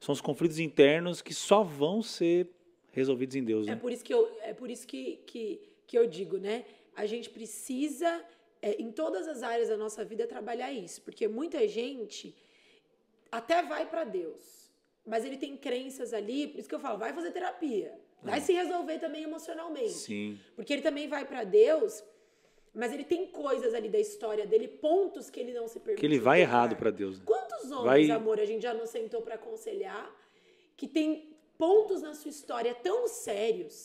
são os conflitos internos que só vão ser resolvidos em Deus. Né? É por isso que eu, é por isso que, que, que eu digo, né? A gente precisa, é, em todas as áreas da nossa vida, trabalhar isso. Porque muita gente até vai para Deus, mas ele tem crenças ali, por isso que eu falo, vai fazer terapia. Vai é. se resolver também emocionalmente. Sim. Porque ele também vai para Deus, mas ele tem coisas ali da história dele, pontos que ele não se permite. Que ele vai errado para Deus. Né? Quantos homens, vai... amor, a gente já não sentou para aconselhar, que tem pontos na sua história tão sérios,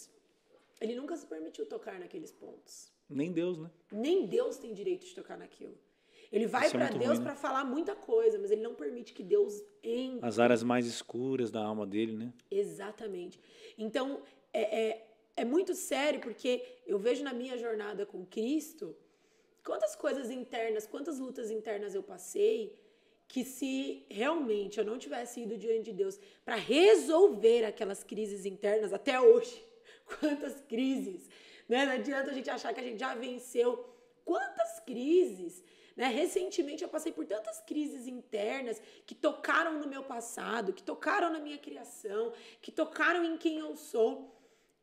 ele nunca se permitiu tocar naqueles pontos. Nem Deus, né? Nem Deus tem direito de tocar naquilo. Ele vai para é Deus né? para falar muita coisa, mas ele não permite que Deus entre. As áreas mais escuras da alma dele, né? Exatamente. Então, é, é, é muito sério, porque eu vejo na minha jornada com Cristo quantas coisas internas, quantas lutas internas eu passei que se realmente eu não tivesse ido diante de Deus para resolver aquelas crises internas até hoje, quantas crises, né? Não adianta a gente achar que a gente já venceu. Quantas crises, né? Recentemente eu passei por tantas crises internas que tocaram no meu passado, que tocaram na minha criação, que tocaram em quem eu sou,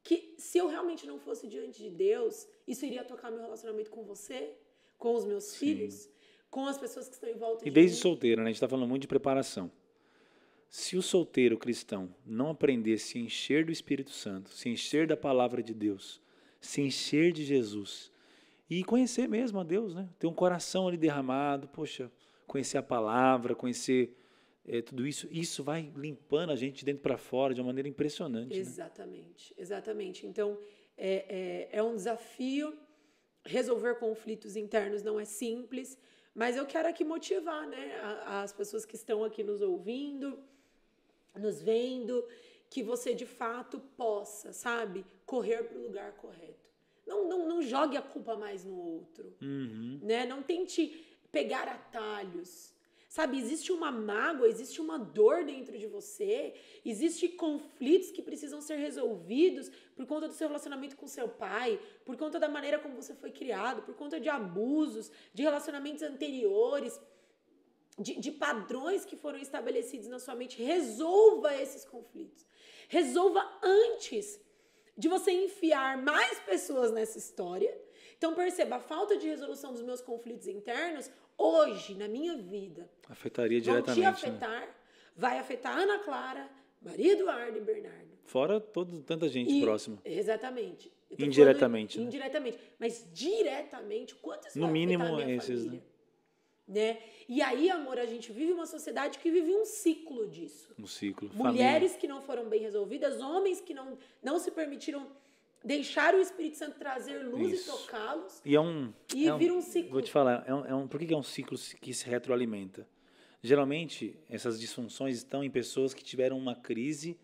que se eu realmente não fosse diante de Deus, isso iria tocar meu relacionamento com você, com os meus Sim. filhos com as pessoas que estão em volta. E de desde mim. solteiro, né? A gente está falando muito de preparação. Se o solteiro cristão não aprender a se encher do Espírito Santo, se encher da palavra de Deus, se encher de Jesus e conhecer mesmo a Deus, né? Ter um coração ali derramado, poxa, conhecer a palavra, conhecer é, tudo isso, isso vai limpando a gente de dentro para fora de uma maneira impressionante. Né? Exatamente, né? exatamente. Então é, é, é um desafio resolver conflitos internos não é simples, mas eu quero aqui motivar, né, as pessoas que estão aqui nos ouvindo, nos vendo, que você de fato possa, sabe, correr para o lugar correto. Não, não, não jogue a culpa mais no outro, uhum. né? Não tente pegar atalhos. Sabe, existe uma mágoa, existe uma dor dentro de você, existe conflitos que precisam ser resolvidos por conta do seu relacionamento com seu pai, por conta da maneira como você foi criado, por conta de abusos, de relacionamentos anteriores. De, de, padrões que foram estabelecidos na sua mente. Resolva esses conflitos. Resolva antes de você enfiar mais pessoas nessa história. Então perceba, a falta de resolução dos meus conflitos internos hoje na minha vida afetaria diretamente. te né? afetar, né? vai afetar Ana Clara, Maria Eduarda e Bernardo. Fora todo, tanta gente e, próxima. Exatamente. Indiretamente. Falando, né? Indiretamente. Mas diretamente, quantas No mínimo, esses, né? família? né? né? E aí, amor, a gente vive uma sociedade que vive um ciclo disso. Um ciclo. Mulheres Família. que não foram bem resolvidas, homens que não, não se permitiram deixar o Espírito Santo trazer luz Isso. e tocá-los. E é um. E é um, vira um ciclo. Vou te falar, é um, é um, por que é um ciclo que se retroalimenta? Geralmente, essas disfunções estão em pessoas que tiveram uma crise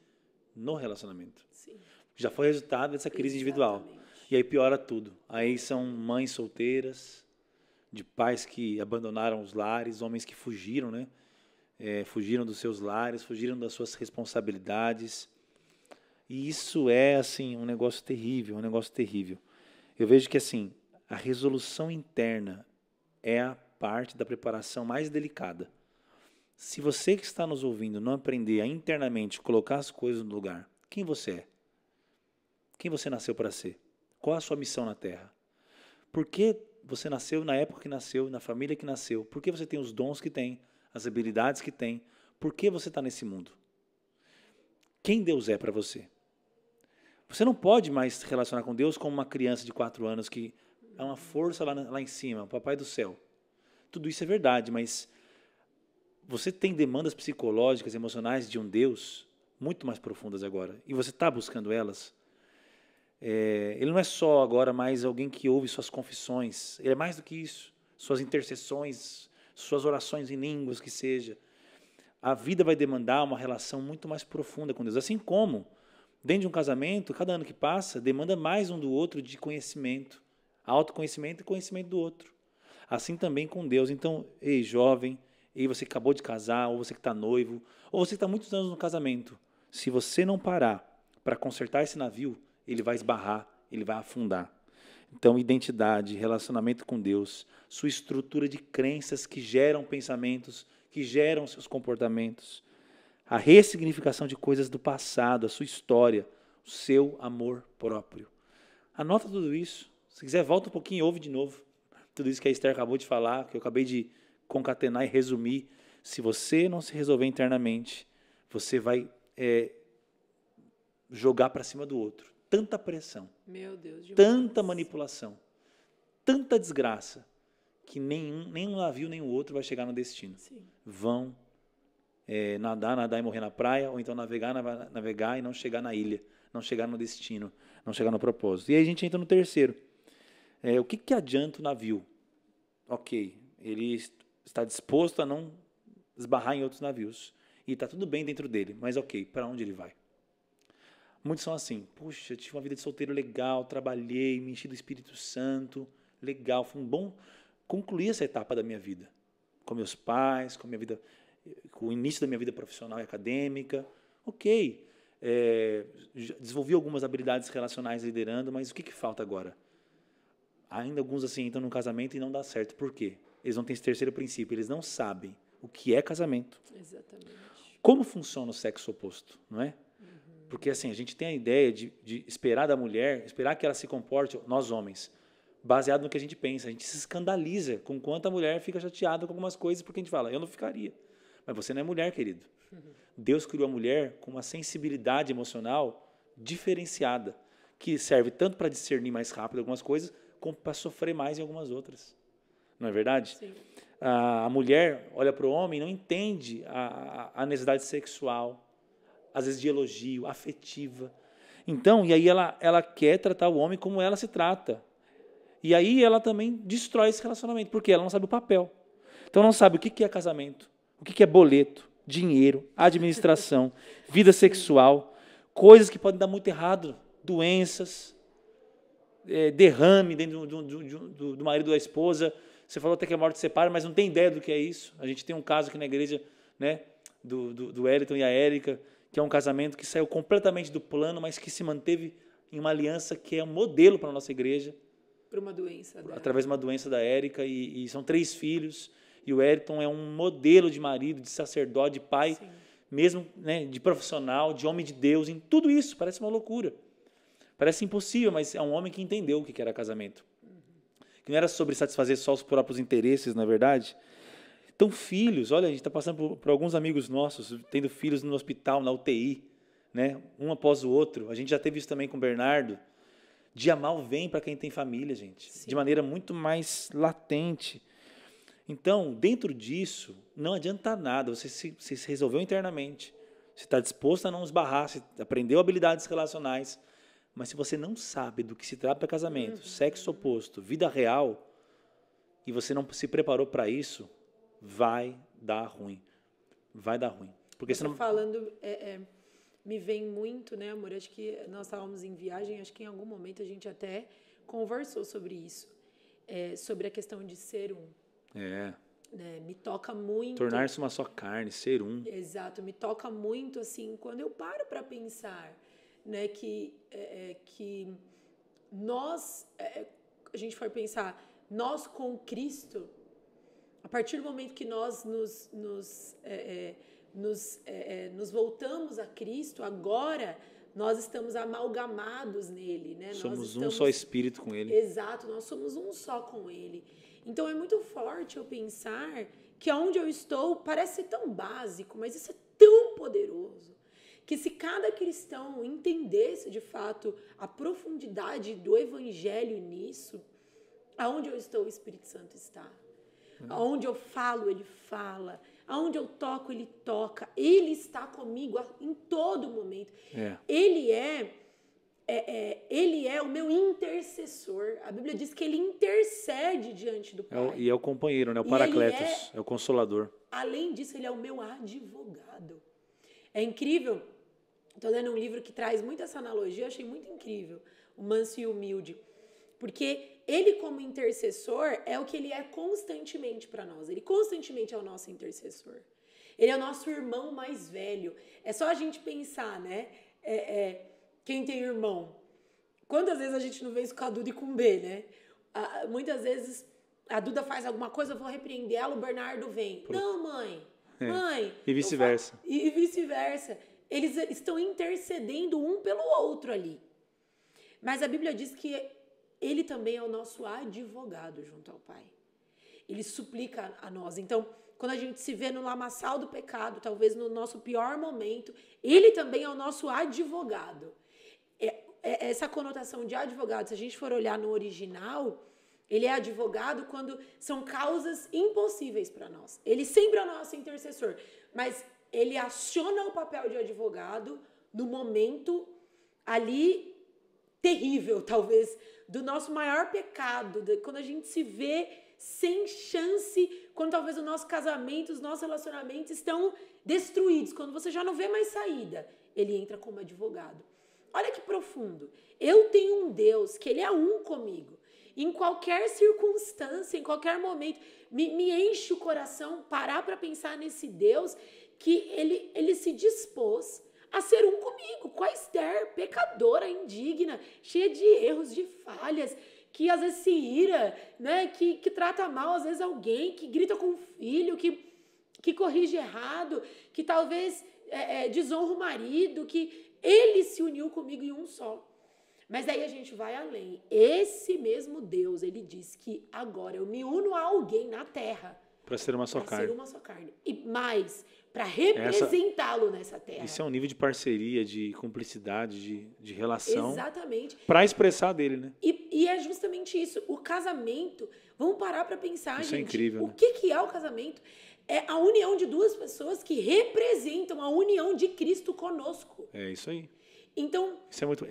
no relacionamento. Sim. Já foi resultado dessa crise Exatamente. individual. E aí piora tudo. Aí são mães solteiras, de pais que abandonaram os lares, homens que fugiram, né? É, fugiram dos seus lares, fugiram das suas responsabilidades, e isso é, assim, um negócio terrível, um negócio terrível. Eu vejo que, assim, a resolução interna é a parte da preparação mais delicada. Se você que está nos ouvindo não aprender a internamente colocar as coisas no lugar, quem você é? Quem você nasceu para ser? Qual a sua missão na Terra? Por que você nasceu na época que nasceu, na família que nasceu? Por que você tem os dons que tem, as habilidades que tem? Por que você está nesse mundo? Quem Deus é para você? Você não pode mais se relacionar com Deus como uma criança de quatro anos que é uma força lá, lá em cima, o papai do céu. Tudo isso é verdade, mas você tem demandas psicológicas, emocionais de um Deus muito mais profundas agora. E você está buscando elas. É, ele não é só agora mais alguém que ouve suas confissões. Ele é mais do que isso. Suas intercessões, suas orações em línguas, que seja. A vida vai demandar uma relação muito mais profunda com Deus. Assim como Dentro de um casamento, cada ano que passa, demanda mais um do outro de conhecimento, autoconhecimento e conhecimento do outro. Assim também com Deus. Então, ei, jovem, ei, você que acabou de casar, ou você que está noivo, ou você que está muitos anos no casamento, se você não parar para consertar esse navio, ele vai esbarrar, ele vai afundar. Então, identidade, relacionamento com Deus, sua estrutura de crenças que geram pensamentos, que geram seus comportamentos a ressignificação de coisas do passado, a sua história, o seu amor próprio. Anota tudo isso. Se quiser, volta um pouquinho e ouve de novo tudo isso que a Esther acabou de falar, que eu acabei de concatenar e resumir. Se você não se resolver internamente, você vai é, jogar para cima do outro. Tanta pressão, Meu Deus, tanta manipulação, tanta desgraça, que nenhum, nenhum navio, nem o outro vai chegar no destino. Sim. Vão é, nadar, nadar e morrer na praia, ou então navegar, navegar e não chegar na ilha, não chegar no destino, não chegar no propósito. E aí a gente entra no terceiro. É, o que, que adianta o navio? Ok, ele está disposto a não esbarrar em outros navios. E está tudo bem dentro dele, mas ok, para onde ele vai? Muitos são assim, puxa, tive uma vida de solteiro legal, trabalhei, me enchi do Espírito Santo, legal, foi um bom concluir essa etapa da minha vida. Com meus pais, com minha vida com o início da minha vida profissional e acadêmica. Ok, é, desenvolvi algumas habilidades relacionais liderando, mas o que, que falta agora? Ainda alguns assim entram no casamento e não dá certo. Por quê? Eles não têm esse terceiro princípio, eles não sabem o que é casamento. Exatamente. Como funciona o sexo oposto, não é? Uhum. Porque assim, a gente tem a ideia de, de esperar da mulher, esperar que ela se comporte, nós homens, baseado no que a gente pensa. A gente se escandaliza com quanto a mulher fica chateada com algumas coisas, porque a gente fala, eu não ficaria. Mas você não é mulher, querido. Deus criou a mulher com uma sensibilidade emocional diferenciada, que serve tanto para discernir mais rápido algumas coisas, como para sofrer mais em algumas outras. Não é verdade? Sim. A mulher olha para o homem e não entende a, a necessidade sexual, às vezes de elogio, afetiva. Então, e aí ela, ela quer tratar o homem como ela se trata. E aí ela também destrói esse relacionamento, porque ela não sabe o papel. Então não sabe o que é casamento, o que é boleto, dinheiro, administração, vida sexual, coisas que podem dar muito errado, doenças, é, derrame dentro do, do, do, do marido ou da esposa. Você falou até que a morte separa, mas não tem ideia do que é isso. A gente tem um caso aqui na igreja, né, do, do, do e a Érica, que é um casamento que saiu completamente do plano, mas que se manteve em uma aliança que é um modelo para a nossa igreja. uma doença. Né? Através de uma doença da Érica, e, e, são três filhos. E o Eriton é um modelo de marido, de sacerdote, de pai, Sim. mesmo né, de profissional, de homem de Deus, em tudo isso. Parece uma loucura. Parece impossível, mas é um homem que entendeu o que era casamento. Uhum. Que não era sobre satisfazer só os próprios interesses, na é verdade. Então, filhos, olha, a gente está passando por, por, alguns amigos nossos, tendo filhos no hospital, na UTI, né? um após o outro. A gente já teve isso também com o Bernardo. Dia mal vem para quem tem família, gente, Sim. de maneira muito mais latente. Então, dentro disso, não adianta nada, você se, você se resolveu internamente, você está disposto a não esbarrar, você aprendeu habilidades relacionais, mas se você não sabe do que se trata casamento, uhum. sexo oposto, vida real, e você não se preparou para isso, vai dar ruim. Vai dar ruim. Porque você não... falando, é, é, me vem muito, né, amor? Acho que nós estávamos em viagem, acho que em algum momento a gente até conversou sobre isso, é, sobre a questão de ser um. É. Né? Me toca muito. Tornar-se uma só carne, ser um. Exato, me toca muito assim quando eu paro para pensar, né, que é, é que nós é, é, a gente for pensar nós com Cristo, a partir do momento que nós nos nos é, é nos, nos voltamos a Cristo, agora nós estamos amalgamados nele, né? Somos estamos... um só espírito com ele. Exato, nós somos um só com ele. Então é muito forte eu pensar que onde eu estou parece tão básico, mas isso é tão poderoso. Que se cada cristão entendesse de fato a profundidade do evangelho nisso, aonde eu estou, o Espírito Santo está. Hum. Aonde eu falo, ele fala. Aonde eu toco, ele toca. Ele está comigo em todo momento. É. Ele é, é, é, ele é o meu intercessor. A Bíblia diz que ele intercede diante do Pai. É o, e é o companheiro, né? O paracletos, é, é o consolador. Além disso, ele é o meu advogado. É incrível. Estou lendo um livro que traz muito essa analogia, eu achei muito incrível. O Manso e Humilde. Porque ele, como intercessor, é o que ele é constantemente para nós. Ele constantemente é o nosso intercessor. Ele é o nosso irmão mais velho. É só a gente pensar, né? É, é, quem tem irmão? Quantas vezes a gente não vê isso com a Duda e com o B, né? muitas vezes a Duda faz alguma coisa, eu vou repreender ela, o Bernardo vem. Não, mãe. É. Mãe. E vice-versa. E vice-versa. Eles estão intercedendo um pelo outro ali. Mas a Bíblia diz que ele também é o nosso advogado junto ao Pai. Ele suplica a nós. Então, quando a gente se vê no lamaçal do pecado, talvez no nosso pior momento, ele também é o nosso advogado. É, é, essa conotação de advogado, se a gente for olhar no original, ele é advogado quando são causas impossíveis para nós. Ele sempre é o nosso intercessor, mas ele aciona o papel de advogado no momento ali terrível, talvez, do nosso maior pecado, de, quando a gente se vê sem chance, quando talvez o nosso casamento, os nossos relacionamentos estão destruídos, quando você já não vê mais saída, ele entra como advogado. Olha que profundo. Eu tenho um Deus que ele é um comigo. Em qualquer circunstância, em qualquer momento, me, me enche o coração parar para pensar nesse Deus que ele, ele se dispôs a ser um comigo, quaisquer, pecadora, indigna, cheia de erros, de falhas, que às vezes se ira, né? Que, que trata mal às vezes alguém, que grita com o filho, que, que corrige errado, que talvez é, é, desonra o marido, que ele se uniu comigo em um só. Mas aí a gente vai além. Esse mesmo Deus, ele diz que agora eu me uno a alguém na terra. Para ser uma só carne. Para ser uma só carne. E mais, para representá-lo nessa terra. Isso é um nível de parceria, de cumplicidade, de, de relação. Exatamente. Para expressar dele, né? E, e, é justamente isso. O casamento, vamos parar para pensar, isso é gente. É incrível, o né? que, que é o casamento? É a união de duas pessoas que representam a união de Cristo conosco. É isso aí. Então. Isso é muito.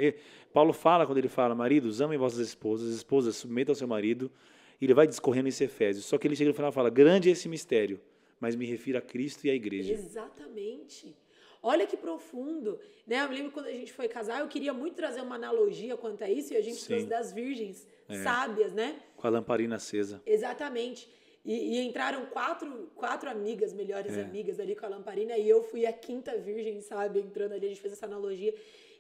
Paulo fala quando ele fala: maridos, amem vossas esposas, esposas, submetam ao seu marido. E ele vai discorrendo em Efésios. Só que ele chega no final e fala: grande é esse mistério mas me refiro a Cristo e à igreja. Exatamente. Olha que profundo, né? Eu me lembro quando a gente foi casar, eu queria muito trazer uma analogia quanto a isso, e a gente Sim. trouxe das virgens é. sábias, né? Com a lamparina acesa. Exatamente. E, e entraram quatro, quatro amigas, melhores é. amigas ali com a lamparina, e eu fui a quinta virgem sábia entrando ali, a gente fez essa analogia.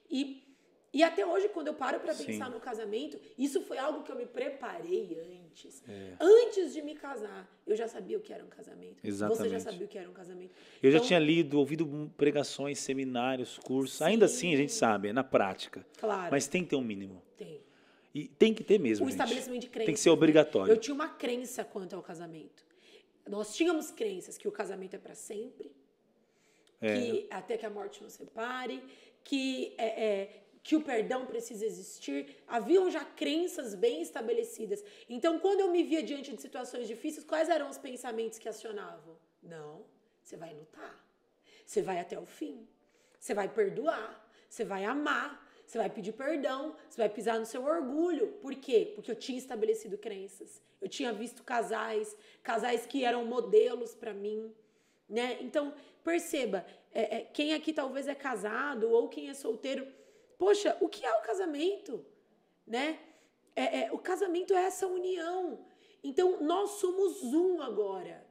E e até hoje, quando eu paro para pensar no casamento, isso foi algo que eu me preparei antes. É. Antes de me casar, eu já sabia o que era um casamento. Exatamente. Você já sabia o que era um casamento. Eu então, já tinha lido, ouvido pregações, seminários, cursos. Sim. Ainda assim, a gente sabe, é na prática. Claro. Mas tem que ter um mínimo. Tem. E tem que ter mesmo. O gente. estabelecimento de crença. Tem que ser né? obrigatório. Eu tinha uma crença quanto ao casamento. Nós tínhamos crenças que o casamento é para sempre. É. Que até que a morte nos separe, que é, é, que o perdão precisa existir. Haviam já crenças bem estabelecidas. Então, quando eu me via diante de situações difíceis, quais eram os pensamentos que acionavam? Não, você vai lutar. Você vai até o fim. Você vai perdoar. Você vai amar. Você vai pedir perdão. Você vai pisar no seu orgulho. Por quê? Porque eu tinha estabelecido crenças. Eu tinha visto casais, casais que eram modelos para mim. Né? Então, perceba, é, é, quem aqui talvez é casado ou quem é solteiro, Poxa, o que é o casamento? Né? É, é, o casamento é essa união. Então, nós somos um agora.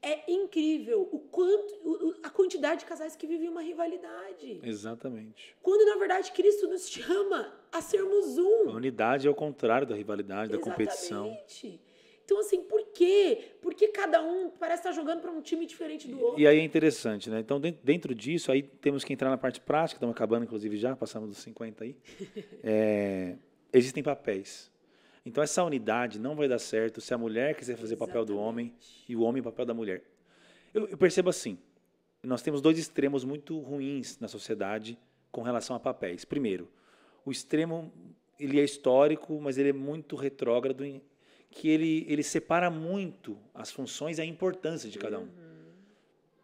É incrível o quanto, a quantidade de casais que vivem uma rivalidade. Exatamente. Quando, na verdade, Cristo nos chama a sermos um. A unidade é o contrário da rivalidade, da Exatamente. competição. Exatamente. Então, assim, por quê? Por que cada um parece estar jogando para um time diferente do outro? E aí é interessante, né? Então, dentro disso, aí temos que entrar na parte prática, estamos acabando, inclusive, já, passamos dos 50 aí. É, existem papéis. Então, essa unidade não vai dar certo se a mulher quiser fazer o papel do homem e o homem o papel da mulher. Eu, eu percebo assim, nós temos dois extremos muito ruins na sociedade com relação a papéis. Primeiro, o extremo, ele é histórico, mas ele é muito retrógrado em que ele, ele separa muito as funções e a importância de cada um.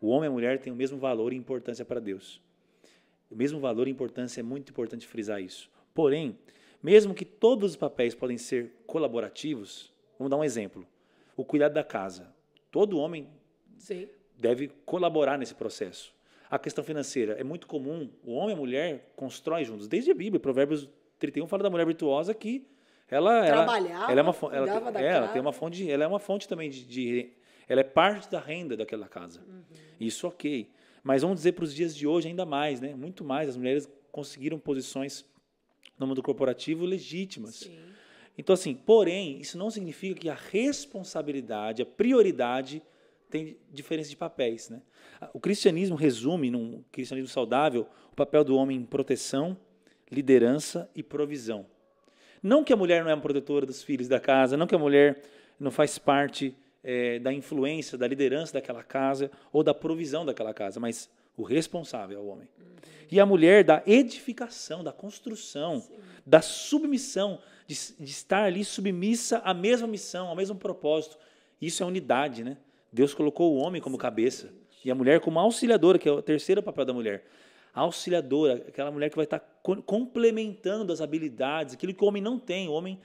O homem e a mulher têm o mesmo valor e importância para Deus. O mesmo valor e importância é muito importante frisar isso. Porém, mesmo que todos os papéis podem ser colaborativos, vamos dar um exemplo. O cuidado da casa. Todo homem Sim. deve colaborar nesse processo. A questão financeira é muito comum. O homem e a mulher constroem juntos. Desde a Bíblia, Provérbios 31 fala da mulher virtuosa que ela trabalhava, ela, é uma ela, é, ela tem uma fonte, ela é uma fonte também de, de ela é parte da renda daquela casa. Uhum. Isso ok. Mas vamos dizer para os dias de hoje ainda mais, né? Muito mais as mulheres conseguiram posições no mundo corporativo legítimas. Sim. Então assim, porém, isso não significa que a responsabilidade, a prioridade tem diferença de papéis, né? O cristianismo resume num cristianismo saudável o papel do homem em proteção, liderança e provisão. Não que a mulher não é uma protetora dos filhos da casa, não que a mulher não faz parte é, da influência, da liderança daquela casa ou da provisão daquela casa, mas o responsável é o homem. Uhum. E a mulher da edificação, da construção, Sim. da submissão, de, de, estar ali submissa à mesma missão, ao mesmo propósito. Isso é unidade, né? Deus colocou o homem como cabeça e a mulher como auxiliadora, que é o terceiro papel da mulher a auxiliadora, aquela mulher que vai estar complementando as habilidades, aquilo que o homem não tem. O homem,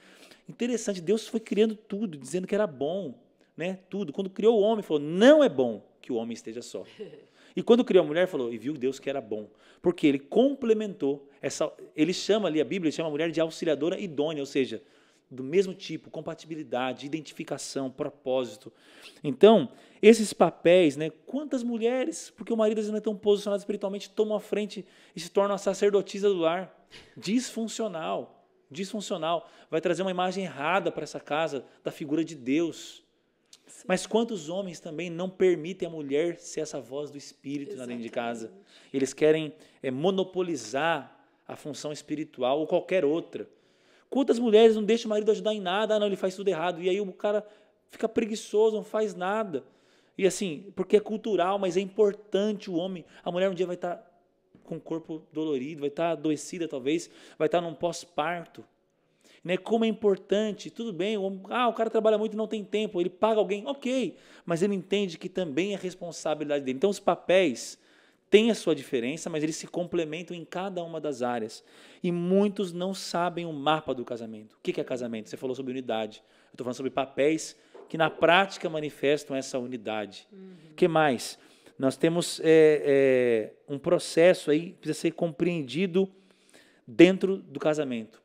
interessante, Deus foi criando tudo, dizendo que era bom, né? Tudo. Quando criou o homem, falou: "Não é bom que o homem esteja só". E quando criou a mulher, falou: "E viu Deus que era bom". Porque ele complementou essa ele chama ali a Bíblia chama a mulher de auxiliadora idônea, ou seja, do mesmo tipo, compatibilidade, identificação, propósito. Então, esses papéis, né? Quantas mulheres, porque o marido ainda está é posicionado espiritualmente, tomam a frente e se tornam a sacerdotisa do lar, disfuncional, disfuncional, vai trazer uma imagem errada para essa casa da figura de Deus. Sim. Mas quantos homens também não permitem a mulher ser essa voz do espírito dentro de casa? Eles querem é, monopolizar a função espiritual ou qualquer outra. Quantas mulheres não deixam o marido ajudar em nada? Ah, não, ele faz tudo errado. E aí o cara fica preguiçoso, não faz nada. E assim, porque é cultural, mas é importante o homem. A mulher um dia vai estar com o corpo dolorido, vai estar adoecida talvez, vai estar num pós-parto. Né? Como é importante, tudo bem, o homem, ah, o cara trabalha muito e não tem tempo, ele paga alguém, ok, mas ele entende que também é responsabilidade dele. Então os papéis têm a sua diferença, mas eles se complementam em cada uma das áreas. E muitos não sabem o mapa do casamento. O que é casamento? Você falou sobre unidade. Eu estou falando sobre papéis que na prática manifestam essa unidade. O uhum. que mais? Nós temos é, é, um processo aí que precisa ser compreendido dentro do casamento.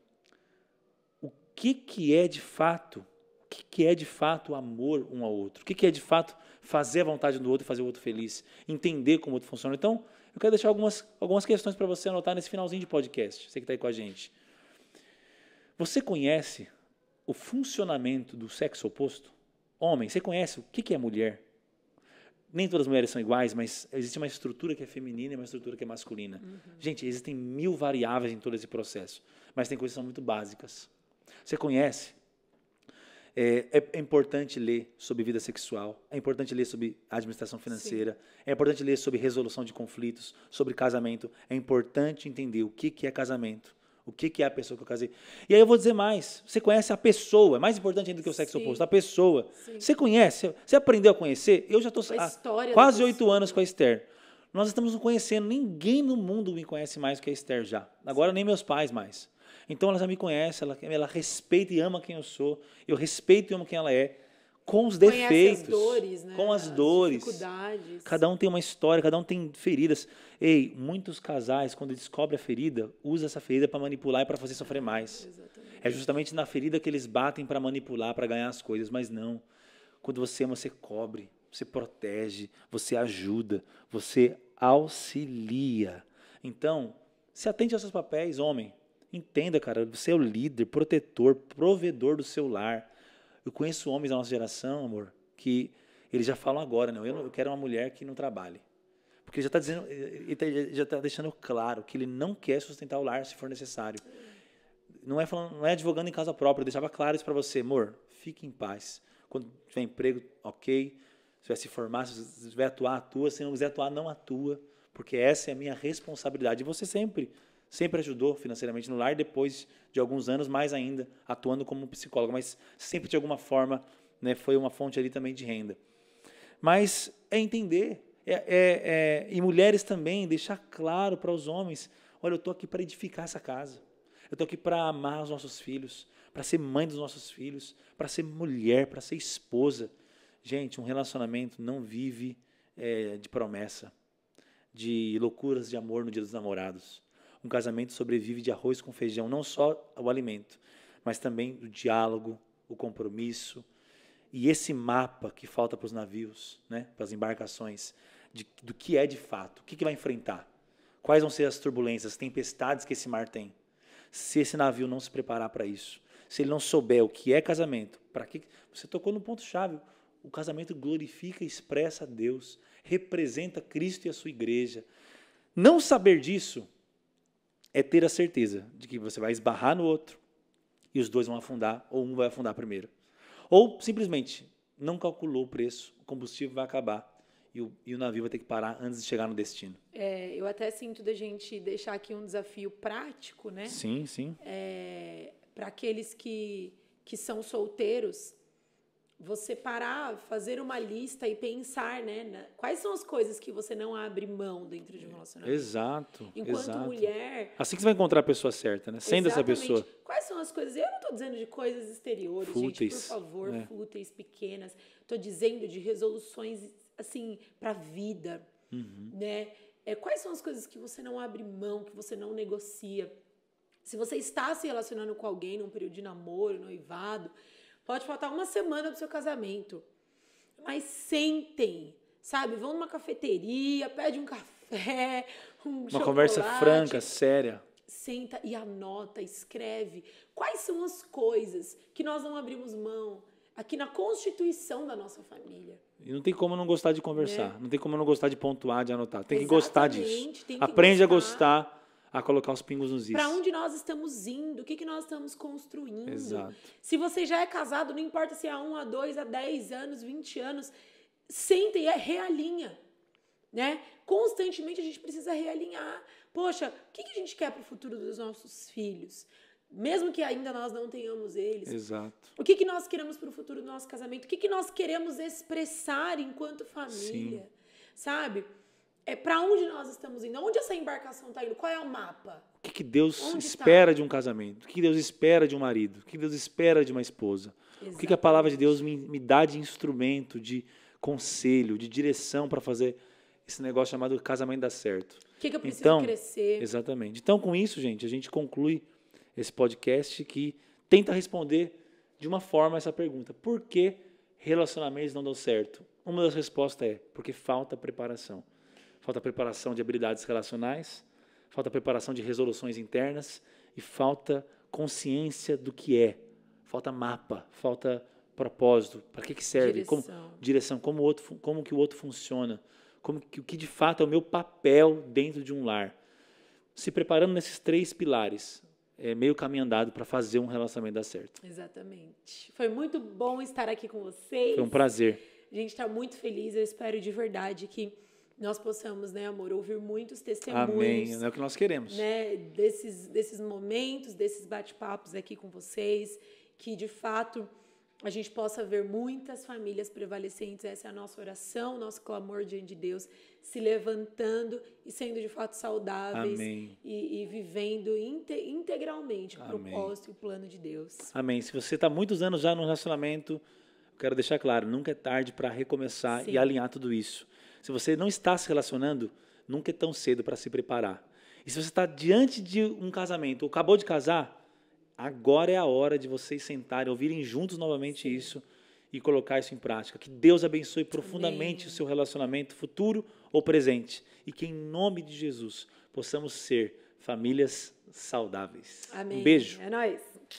O que, que é de fato? O que, que é de fato amor um ao outro? O que, que é de fato fazer a vontade do outro e fazer o outro feliz, entender como o outro funciona. Então, eu quero deixar algumas, algumas questões para você anotar nesse finalzinho de podcast, você que está aí com a gente. Você conhece o funcionamento do sexo oposto? Homem, você conhece o que é mulher? nem todas as mulheres são iguais, mas existe uma estrutura que é feminina e uma estrutura que é masculina. Uhum. Gente, existem mil variáveis em todo esse processo, mas tem coisas que são muito básicas. Você conhece é, é, é, importante ler sobre vida sexual, é importante ler sobre administração financeira, Sim. é importante ler sobre resolução de conflitos, sobre casamento. É importante entender o que, que é casamento, o que, que é a pessoa que eu casei. E aí eu vou dizer mais: você conhece a pessoa, é mais importante ainda do que o sexo Sim. oposto, a pessoa. Sim. Você conhece, você aprendeu a conhecer. Eu já estou há quase oito anos com a Esther. Nós estamos não conhecendo, ninguém no mundo me conhece mais que a Esther já. Agora nem meus pais mais. Então ela já me conhece, ela, ela respeita e ama quem eu sou, eu respeito e amo quem ela é, com os Conhece defeitos, as dores, né? com as, as dores. Cada um tem uma história, cada um tem feridas. Ei, muitos casais quando descobrem a ferida, usa essa ferida para manipular e para fazer sofrer mais. Exatamente. É justamente na ferida que eles batem para manipular, para ganhar as coisas, mas não. Quando você ama, você cobre, você protege, você ajuda, você auxilia. Então, se atente aos seus papéis, homem. Entenda, cara, você é o líder, protetor, provedor do seu lar. Eu conheço homens da nossa geração, amor, que eles já falam agora, não, eu, quero uma mulher que não trabalhe. Porque ele já está dizendo, eh, eh, tá, ele já está deixando claro que ele não quer sustentar o lar se for necessário. Não é, falando, não é advogando em casa própria, eu deixava claro isso para você, amor, fique em paz. Quando tiver emprego, ok. Se vai se formar, se for atuar, atua. Se não quiser atuar, não atua. Porque essa é a minha responsabilidade. E você sempre sempre ajudou financeiramente no lar, depois de alguns anos, mais ainda, atuando como psicóloga, mas sempre de alguma forma né, foi uma fonte ali também de renda. Mas é entender, é, é, é, e mulheres também, deixar claro para os homens: olha, eu estou aqui para edificar essa casa, eu estou aqui para amar os nossos filhos, para ser mãe dos nossos filhos, para ser mulher, para ser esposa. Gente, um relacionamento não vive é, de promessa, de loucuras de amor no dia dos namorados um casamento sobrevive de arroz com feijão, não só o alimento, mas também o diálogo, o compromisso. E esse mapa que falta para os navios, né, para as embarcações, de, do que é de fato, o que, que vai enfrentar, quais vão ser as turbulências, as tempestades que esse mar tem. Se esse navio não se preparar para isso, se ele não souber o que é casamento, para que você tocou no ponto chave. O casamento glorifica e expressa a Deus, representa Cristo e a sua igreja. Não saber disso é ter a certeza de que você vai esbarrar no outro e os dois vão afundar, ou um vai afundar primeiro. Ou simplesmente não calculou o preço, o combustível vai acabar e o, e o navio vai ter que parar antes de chegar no destino. É, eu até sinto da gente deixar aqui um desafio prático, né? Sim, sim. É, Para aqueles que, que são solteiros, você parar, fazer uma lista e pensar, né? Na, quais são as coisas que você não abre mão dentro de um relacionamento? Exato. Enquanto exato. mulher. Assim que você vai encontrar a pessoa certa, né? Sendo essa pessoa. Quais são as coisas? Eu não estou dizendo de coisas exteriores, fúteis, gente, por favor, né? fúteis, pequenas. Estou dizendo de resoluções, assim, para a vida, uhum. né? É, quais são as coisas que você não abre mão, que você não negocia? Se você está se relacionando com alguém num período de namoro, noivado, Pode faltar uma semana pro seu casamento. Mas sentem, sabe? Vão numa cafeteria, pede um café, um Uma chocolate. conversa franca, séria. Senta e anota, escreve. Quais são as coisas que nós não abrimos mão aqui na constituição da nossa família? E não tem como não gostar de conversar, é. não tem como não gostar de pontuar, de anotar. Tem Exatamente, que gostar disso. Tem que Aprende gostar. a gostar a colocar os pingos nos is. Para onde nós estamos indo? O que, que nós estamos construindo? Exato. Se você já é casado, não importa se é há um, a dois, a dez anos, vinte anos, senta e é realinha. Né? Constantemente a gente precisa realinhar. Poxa, o que, que a gente quer para o futuro dos nossos filhos? mesmo que ainda nós não tenhamos eles. Exato. O que, que nós queremos para o futuro do nosso casamento? O que, que nós queremos expressar enquanto família? Sim. Sabe? é para onde nós estamos indo, onde essa embarcação está indo, qual é o mapa. O que, que Deus onde tá? espera tá? de um casamento? O que Deus espera de um marido? O que Deus espera de uma esposa? Exatamente. O que, que, a palavra de Deus me, me dá de instrumento, de conselho, de direção para fazer esse negócio chamado casamento dar certo? O que, que, eu preciso então, crescer? Exatamente. Então, com isso, gente, a gente conclui esse podcast que tenta responder de uma forma essa pergunta: por que relacionamentos não dão certo? Uma das respostas é porque falta preparação falta preparação de habilidades relacionais, falta preparação de resoluções internas e falta consciência do que é, falta mapa, falta propósito, para que, que serve, direção. como direção, como, outro, como que o outro funciona, como que o que de fato é o meu papel dentro de um lar. Se preparando nesses três pilares, é meio caminho andado para fazer um relacionamento dar certo. Exatamente. Foi muito bom estar aqui com vocês. Foi um prazer. A gente está muito feliz. Eu espero de verdade que nós possamos, né, amor, ouvir muitos testemunhos. Amém. É o que nós queremos. Né, desses, desses momentos, desses bate-papos aqui com vocês, que de fato a gente possa ver muitas famílias prevalecentes. Essa é a nossa oração, nosso clamor diante de Deus, se levantando e sendo de fato saudáveis Amém. E, e vivendo inte, integralmente o Amém. propósito e o plano de Deus. Amém. Se você está muitos anos já no relacionamento, quero deixar claro, nunca é tarde para recomeçar Sim. e alinhar tudo isso. Se você não está se relacionando, nunca é tão cedo para se preparar. E se você está diante de um casamento ou acabou de casar, agora é a hora de vocês sentarem, ouvirem juntos novamente Sim. isso e colocar isso em prática. Que Deus abençoe profundamente Amém. o seu relacionamento futuro ou presente. E que, em nome de Jesus, possamos ser famílias saudáveis. Amém. Um beijo. É nóis.